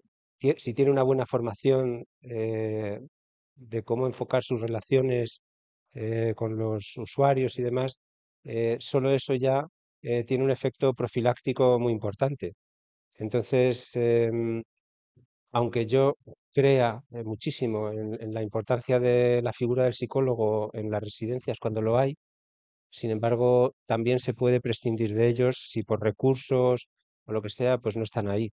si tiene una buena formación eh, de cómo enfocar sus relaciones con los usuarios y demás, solo eso ya tiene un efecto profiláctico muy importante. Entonces, em, aunque yo crea eh, muchísimo en, la importancia de la figura del psicólogo en las residencias cuando lo hay. Sin embargo, también se puede prescindir de ellos si por recursos o lo que sea, pues no están ahí.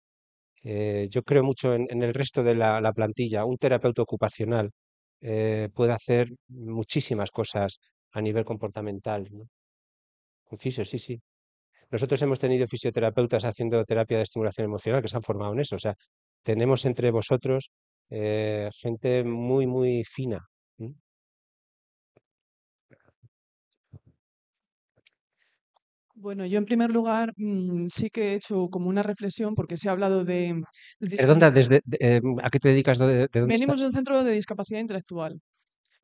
Eh, yo creo mucho en, el resto de la, plantilla. Un terapeuta ocupacional eh, puede hacer muchísimas cosas a nivel comportamental. ¿no? fisio, sí, sí. Nosotros hemos tenido fisioterapeutas haciendo terapia de estimulación emocional que se han formado en eso. O sea, tenemos entre vosotros eh, gente muy, muy fina. Bueno, yo en primer lugar mm, sí que he hecho como una reflexión porque se ha hablado de... Eh, ¿a qué te dedicas? Venimos de un centro de discapacidad intelectual.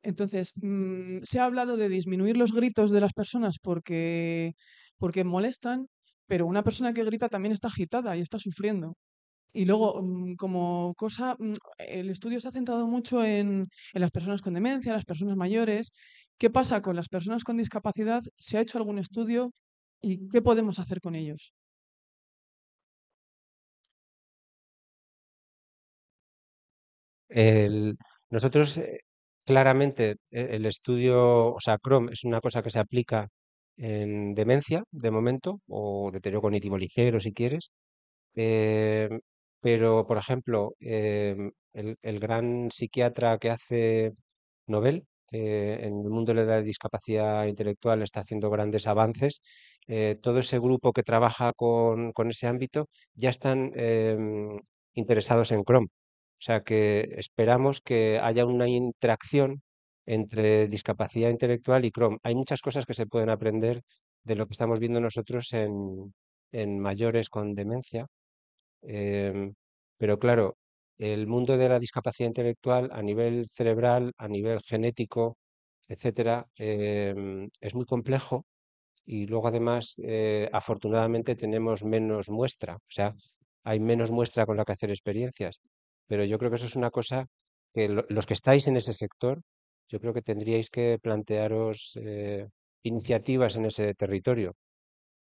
Entonces, mm, se ha hablado de disminuir los gritos de las personas porque, porque molestan, pero una persona que grita también está agitada y está sufriendo. Y luego, mm, como cosa, mm, el estudio se ha centrado mucho en, las personas con demencia, las personas mayores. ¿Qué pasa con las personas con discapacidad? ¿Se ha hecho algún estudio y qué podemos hacer con ellos? nosotros, eh, claramente, e, el estudio, o sea, CROM es una cosa que se aplica en demencia, de momento, o deterioro cognitivo ligero, si quieres. Eh, pero, por ejemplo, em, el, gran psiquiatra que hace Nobel, eh, en el mundo de la discapacidad intelectual está haciendo grandes avances, eh, todo ese grupo que trabaja con, ese ámbito ya están em, interesados en Chrome. O sea que esperamos que haya una interacción entre discapacidad intelectual y Chrome. Hay muchas cosas que se pueden aprender de lo que estamos viendo nosotros en mayores con demencia, Em, pero claro, el mundo de la discapacidad intelectual a nivel cerebral, a nivel genético, etcétera, em, es muy complejo y luego además, eh, afortunadamente, tenemos menos muestra, o sea, hay menos muestra con la que hacer experiencias. Pero yo creo que eso es una cosa que los que estáis en ese sector, yo creo que tendríais que plantearos eh, iniciativas en ese territorio.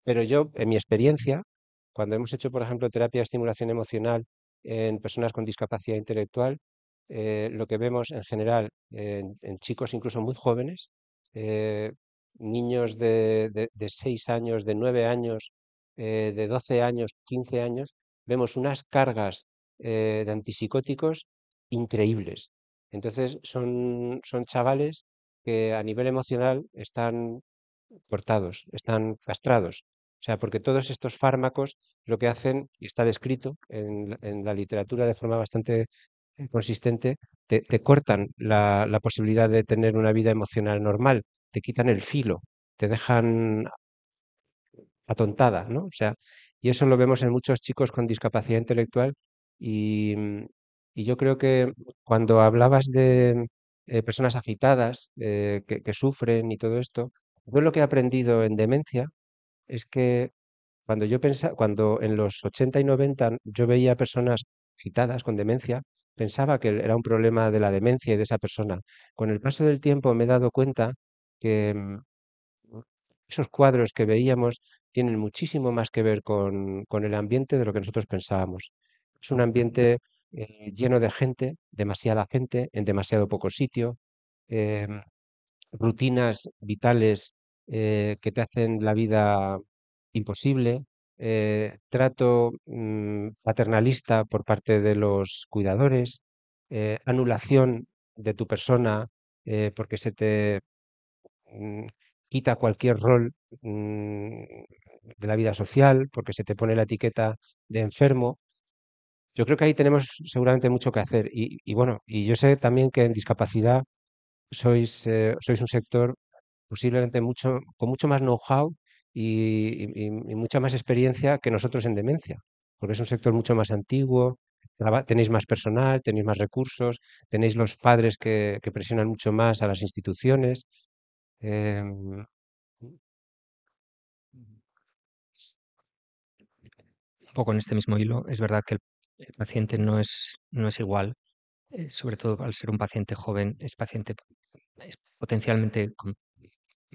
Pero yo, en mi experiencia, cuando hemos hecho, por ejemplo, terapia de estimulación emocional en personas con discapacidad intelectual, eh, lo que vemos en general en, chicos incluso muy jóvenes, eh, niños de, 6 años, de 9 años, eh, de 12 años, 15 años, vemos unas cargas de antipsicóticos increíbles. Entonces son, son chavales que a nivel emocional están cortados, están castrados. O sea, porque todos estos fármacos lo que hacen, y está descrito en, la literatura de forma bastante eh, consistente, te, cortan la, posibilidad de tener una vida emocional normal, te quitan el filo, te dejan atontada, ¿no? O sea, y eso lo vemos en muchos chicos con discapacidad intelectual y, mm, yo creo que cuando hablabas de eh, personas agitadas eh, que, sufren y todo esto, yo lo que he aprendido en demencia es que cuando yo pensaba, cuando en los 80 y 90 yo veía personas citadas con demencia, pensaba que era un problema de la demencia y de esa persona. Con el paso del tiempo me he dado cuenta que mm, esos cuadros que veíamos tienen muchísimo más que ver con, el ambiente de lo que nosotros pensábamos. Es un ambiente eh, lleno de gente, demasiada gente, en demasiado poco sitio, em, rutinas vitales eh, que te hacen la vida imposible, eh, trato mm, paternalista por parte de los cuidadores, eh, anulación de tu persona porque se te mm, quita cualquier rol mm, de la vida social, porque se te pone la etiqueta de enfermo. Yo creo que ahí tenemos seguramente mucho que hacer. Y, bueno, y yo sé también que en discapacidad sois, sois un sector posiblemente mucho, con mucho más know-how y, mucha más experiencia que nosotros en demencia, porque es un sector mucho más antiguo, tenéis más personal, tenéis más recursos, tenéis los padres que, presionan mucho más a las instituciones. Em, un poco en este mismo hilo, es verdad que el, paciente no es, no es igual, eh, sobre todo al ser un paciente joven, es paciente es potencialmente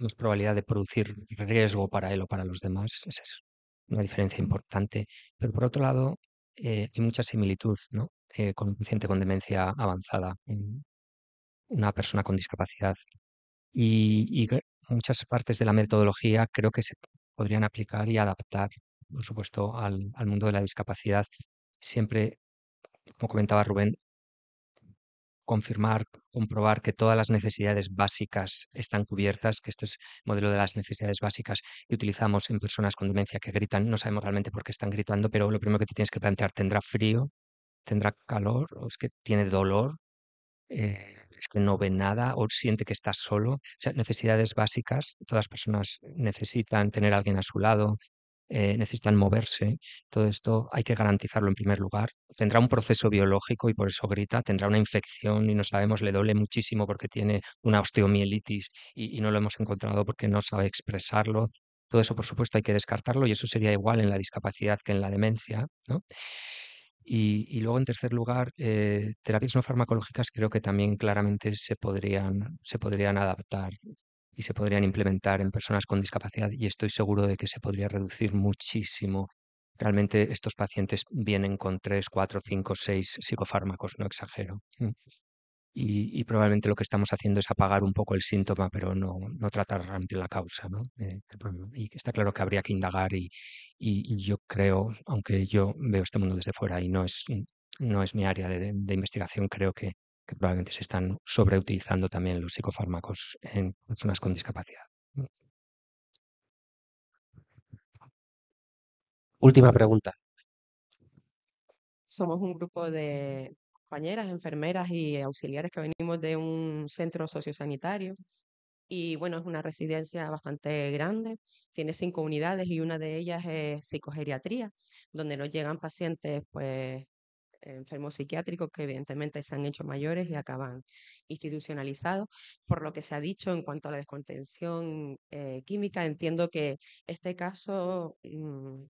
más probabilidad de producir riesgo para él o para los demás. Esa es una diferencia importante. Pero por otro lado, eh, hay mucha similitud ¿no? Eh, con un paciente con demencia avanzada, en una persona con discapacidad. Y, muchas partes de la metodología creo que se podrían aplicar y adaptar, por supuesto, al mundo de la discapacidad. Siempre, como comentaba Rubén, confirmar, comprobar que todas las necesidades básicas están cubiertas, que este es modelo de las necesidades básicas que utilizamos en personas con demencia que gritan, no sabemos realmente por qué están gritando, pero lo primero que te tienes que plantear, ¿tendrá frío? ¿Tendrá calor? ¿O es que tiene dolor? Eh, es que no ve nada o siente que está solo. O sea, necesidades básicas, todas las personas necesitan tener a alguien a su lado, eh, necesitan moverse. Todo esto hay que garantizarlo en primer lugar. Tendrá un proceso biológico y por eso grita, tendrá una infección y no sabemos, le duele muchísimo porque tiene una osteomielitis y, no lo hemos encontrado porque no sabe expresarlo. Todo eso, por supuesto, hay que descartarlo y eso sería igual en la discapacidad que en la demencia. Y, luego, en tercer lugar, eh, terapias no farmacológicas creo que también claramente se podrían, se podrían adaptar y se podrían implementar en personas con discapacidad y estoy seguro de que se podría reducir muchísimo. Realmente estos pacientes vienen con tres, cuatro, cinco, seis psicofármacos, no exagero. Y, probablemente lo que estamos haciendo es apagar un poco el síntoma, pero no, no tratar realmente la causa. ¿no? Eh, y está claro que habría que indagar y, yo creo, aunque yo veo este mundo desde fuera y no es, no es mi área de investigación, creo que, que probablemente se están sobreutilizando también los psicofármacos en personas con discapacidad. Mm. Última pregunta. Somos un grupo de compañeras, enfermeras y auxiliares que venimos de un centro sociosanitario y bueno, es una residencia bastante grande, tiene cinco unidades y una de ellas es psicogeriatría, donde nos llegan pacientes pues enfermos psiquiátricos que evidentemente se han hecho mayores y acaban institucionalizados. Por lo que se ha dicho en cuanto a la descontención eh, química, entiendo que este caso, mm,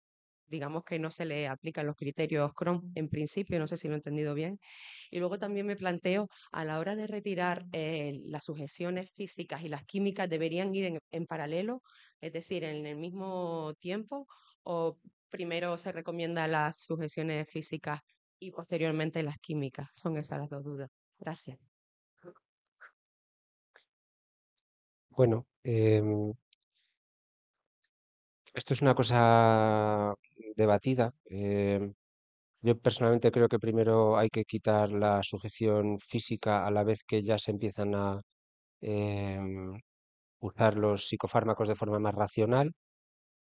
digamos que no se le aplican los criterios CROM en principio, no sé si lo he entendido bien. Y luego también me planteo, a la hora de retirar eh, las sujeciones físicas y las químicas, ¿deberían ir en, en paralelo, es decir, en el mismo tiempo? ¿O primero se recomienda las sujeciones físicas y posteriormente las químicas. Son esas las dos dudas. Gracias. Bueno, em, esto es una cosa debatida. Em, yo personalmente creo que primero hay que quitar la sujeción física a la vez que ya se empiezan a em, usar los psicofármacos de forma más racional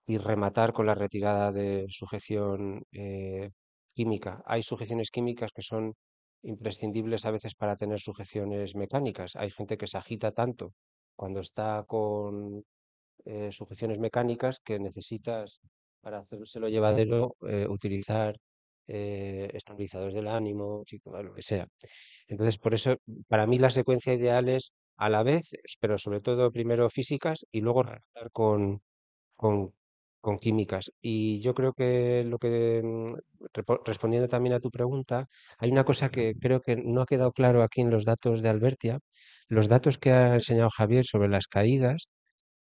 y rematar con la retirada de sujeción eh, química. Hay sujeciones químicas que son imprescindibles a veces para tener sujeciones mecánicas. Hay gente que se agita tanto cuando está con eh, sujeciones mecánicas que necesitas para lo llevadero eh, utilizar eh, estabilizadores del ánimo, y todo lo que sea. Entonces, por eso, para mí la secuencia ideal es a la vez, pero sobre todo primero físicas y luego con, con con químicas. Y yo creo que lo que, mm, respondiendo también a tu pregunta, hay una cosa que creo que no ha quedado claro aquí en los datos de Albertia. Los datos que ha enseñado Javier sobre las caídas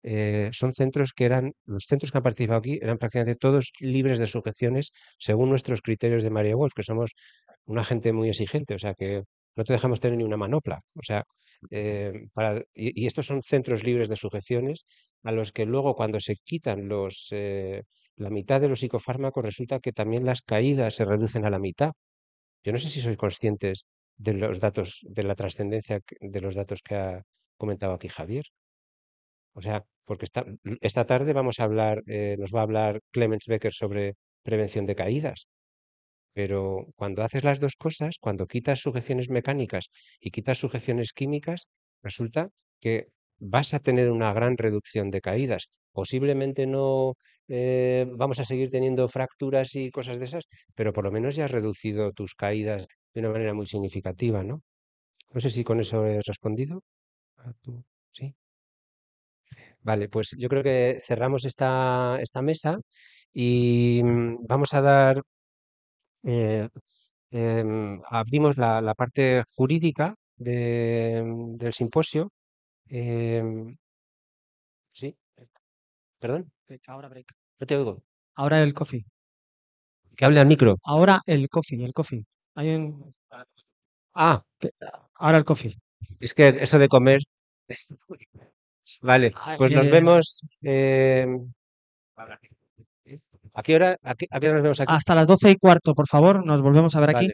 eh, son centros que eran, los centros que han participado aquí eran prácticamente todos libres de sujeciones según nuestros criterios de María Wolf, que somos una gente muy exigente, o sea que no te dejamos tener ni una manopla. O sea, eh, y, estos son centros libres de sujeciones a los que luego cuando se quitan los, eh, la mitad de los psicofármacos resulta que también las caídas se reducen a la mitad. Yo no sé si sois conscientes de los datos, de la trascendencia de los datos que ha comentado aquí Javier. O sea, porque esta, esta tarde vamos a hablar, eh, nos va a hablar Clemens Becker sobre prevención de caídas. Pero cuando haces las dos cosas, cuando quitas sujeciones mecánicas y quitas sujeciones químicas, resulta que vas a tener una gran reducción de caídas. Posiblemente no eh, vamos a seguir teniendo fracturas y cosas de esas, pero por lo menos ya has reducido tus caídas de una manera muy significativa, ¿no? No sé si con eso he respondido. ¿Sí? Vale, pues yo creo que cerramos esta mesa y mm, vamos a dar eh, em, abrimos la, parte jurídica de, em, del simposio. Em, sí, eh, perdón, eh, Ahora break. no te oigo. Ahora el coffee. Que hable al micro. Ahora el coffee, el coffee. Hay un... Ah, Ahora el coffee. es que eso de comer. (laughs) Vale, pues nos vemos. ¿A qué hora, a qué, hora nos vemos aquí? Hasta las doce y cuarto, por favor, nos volvemos a ver aquí.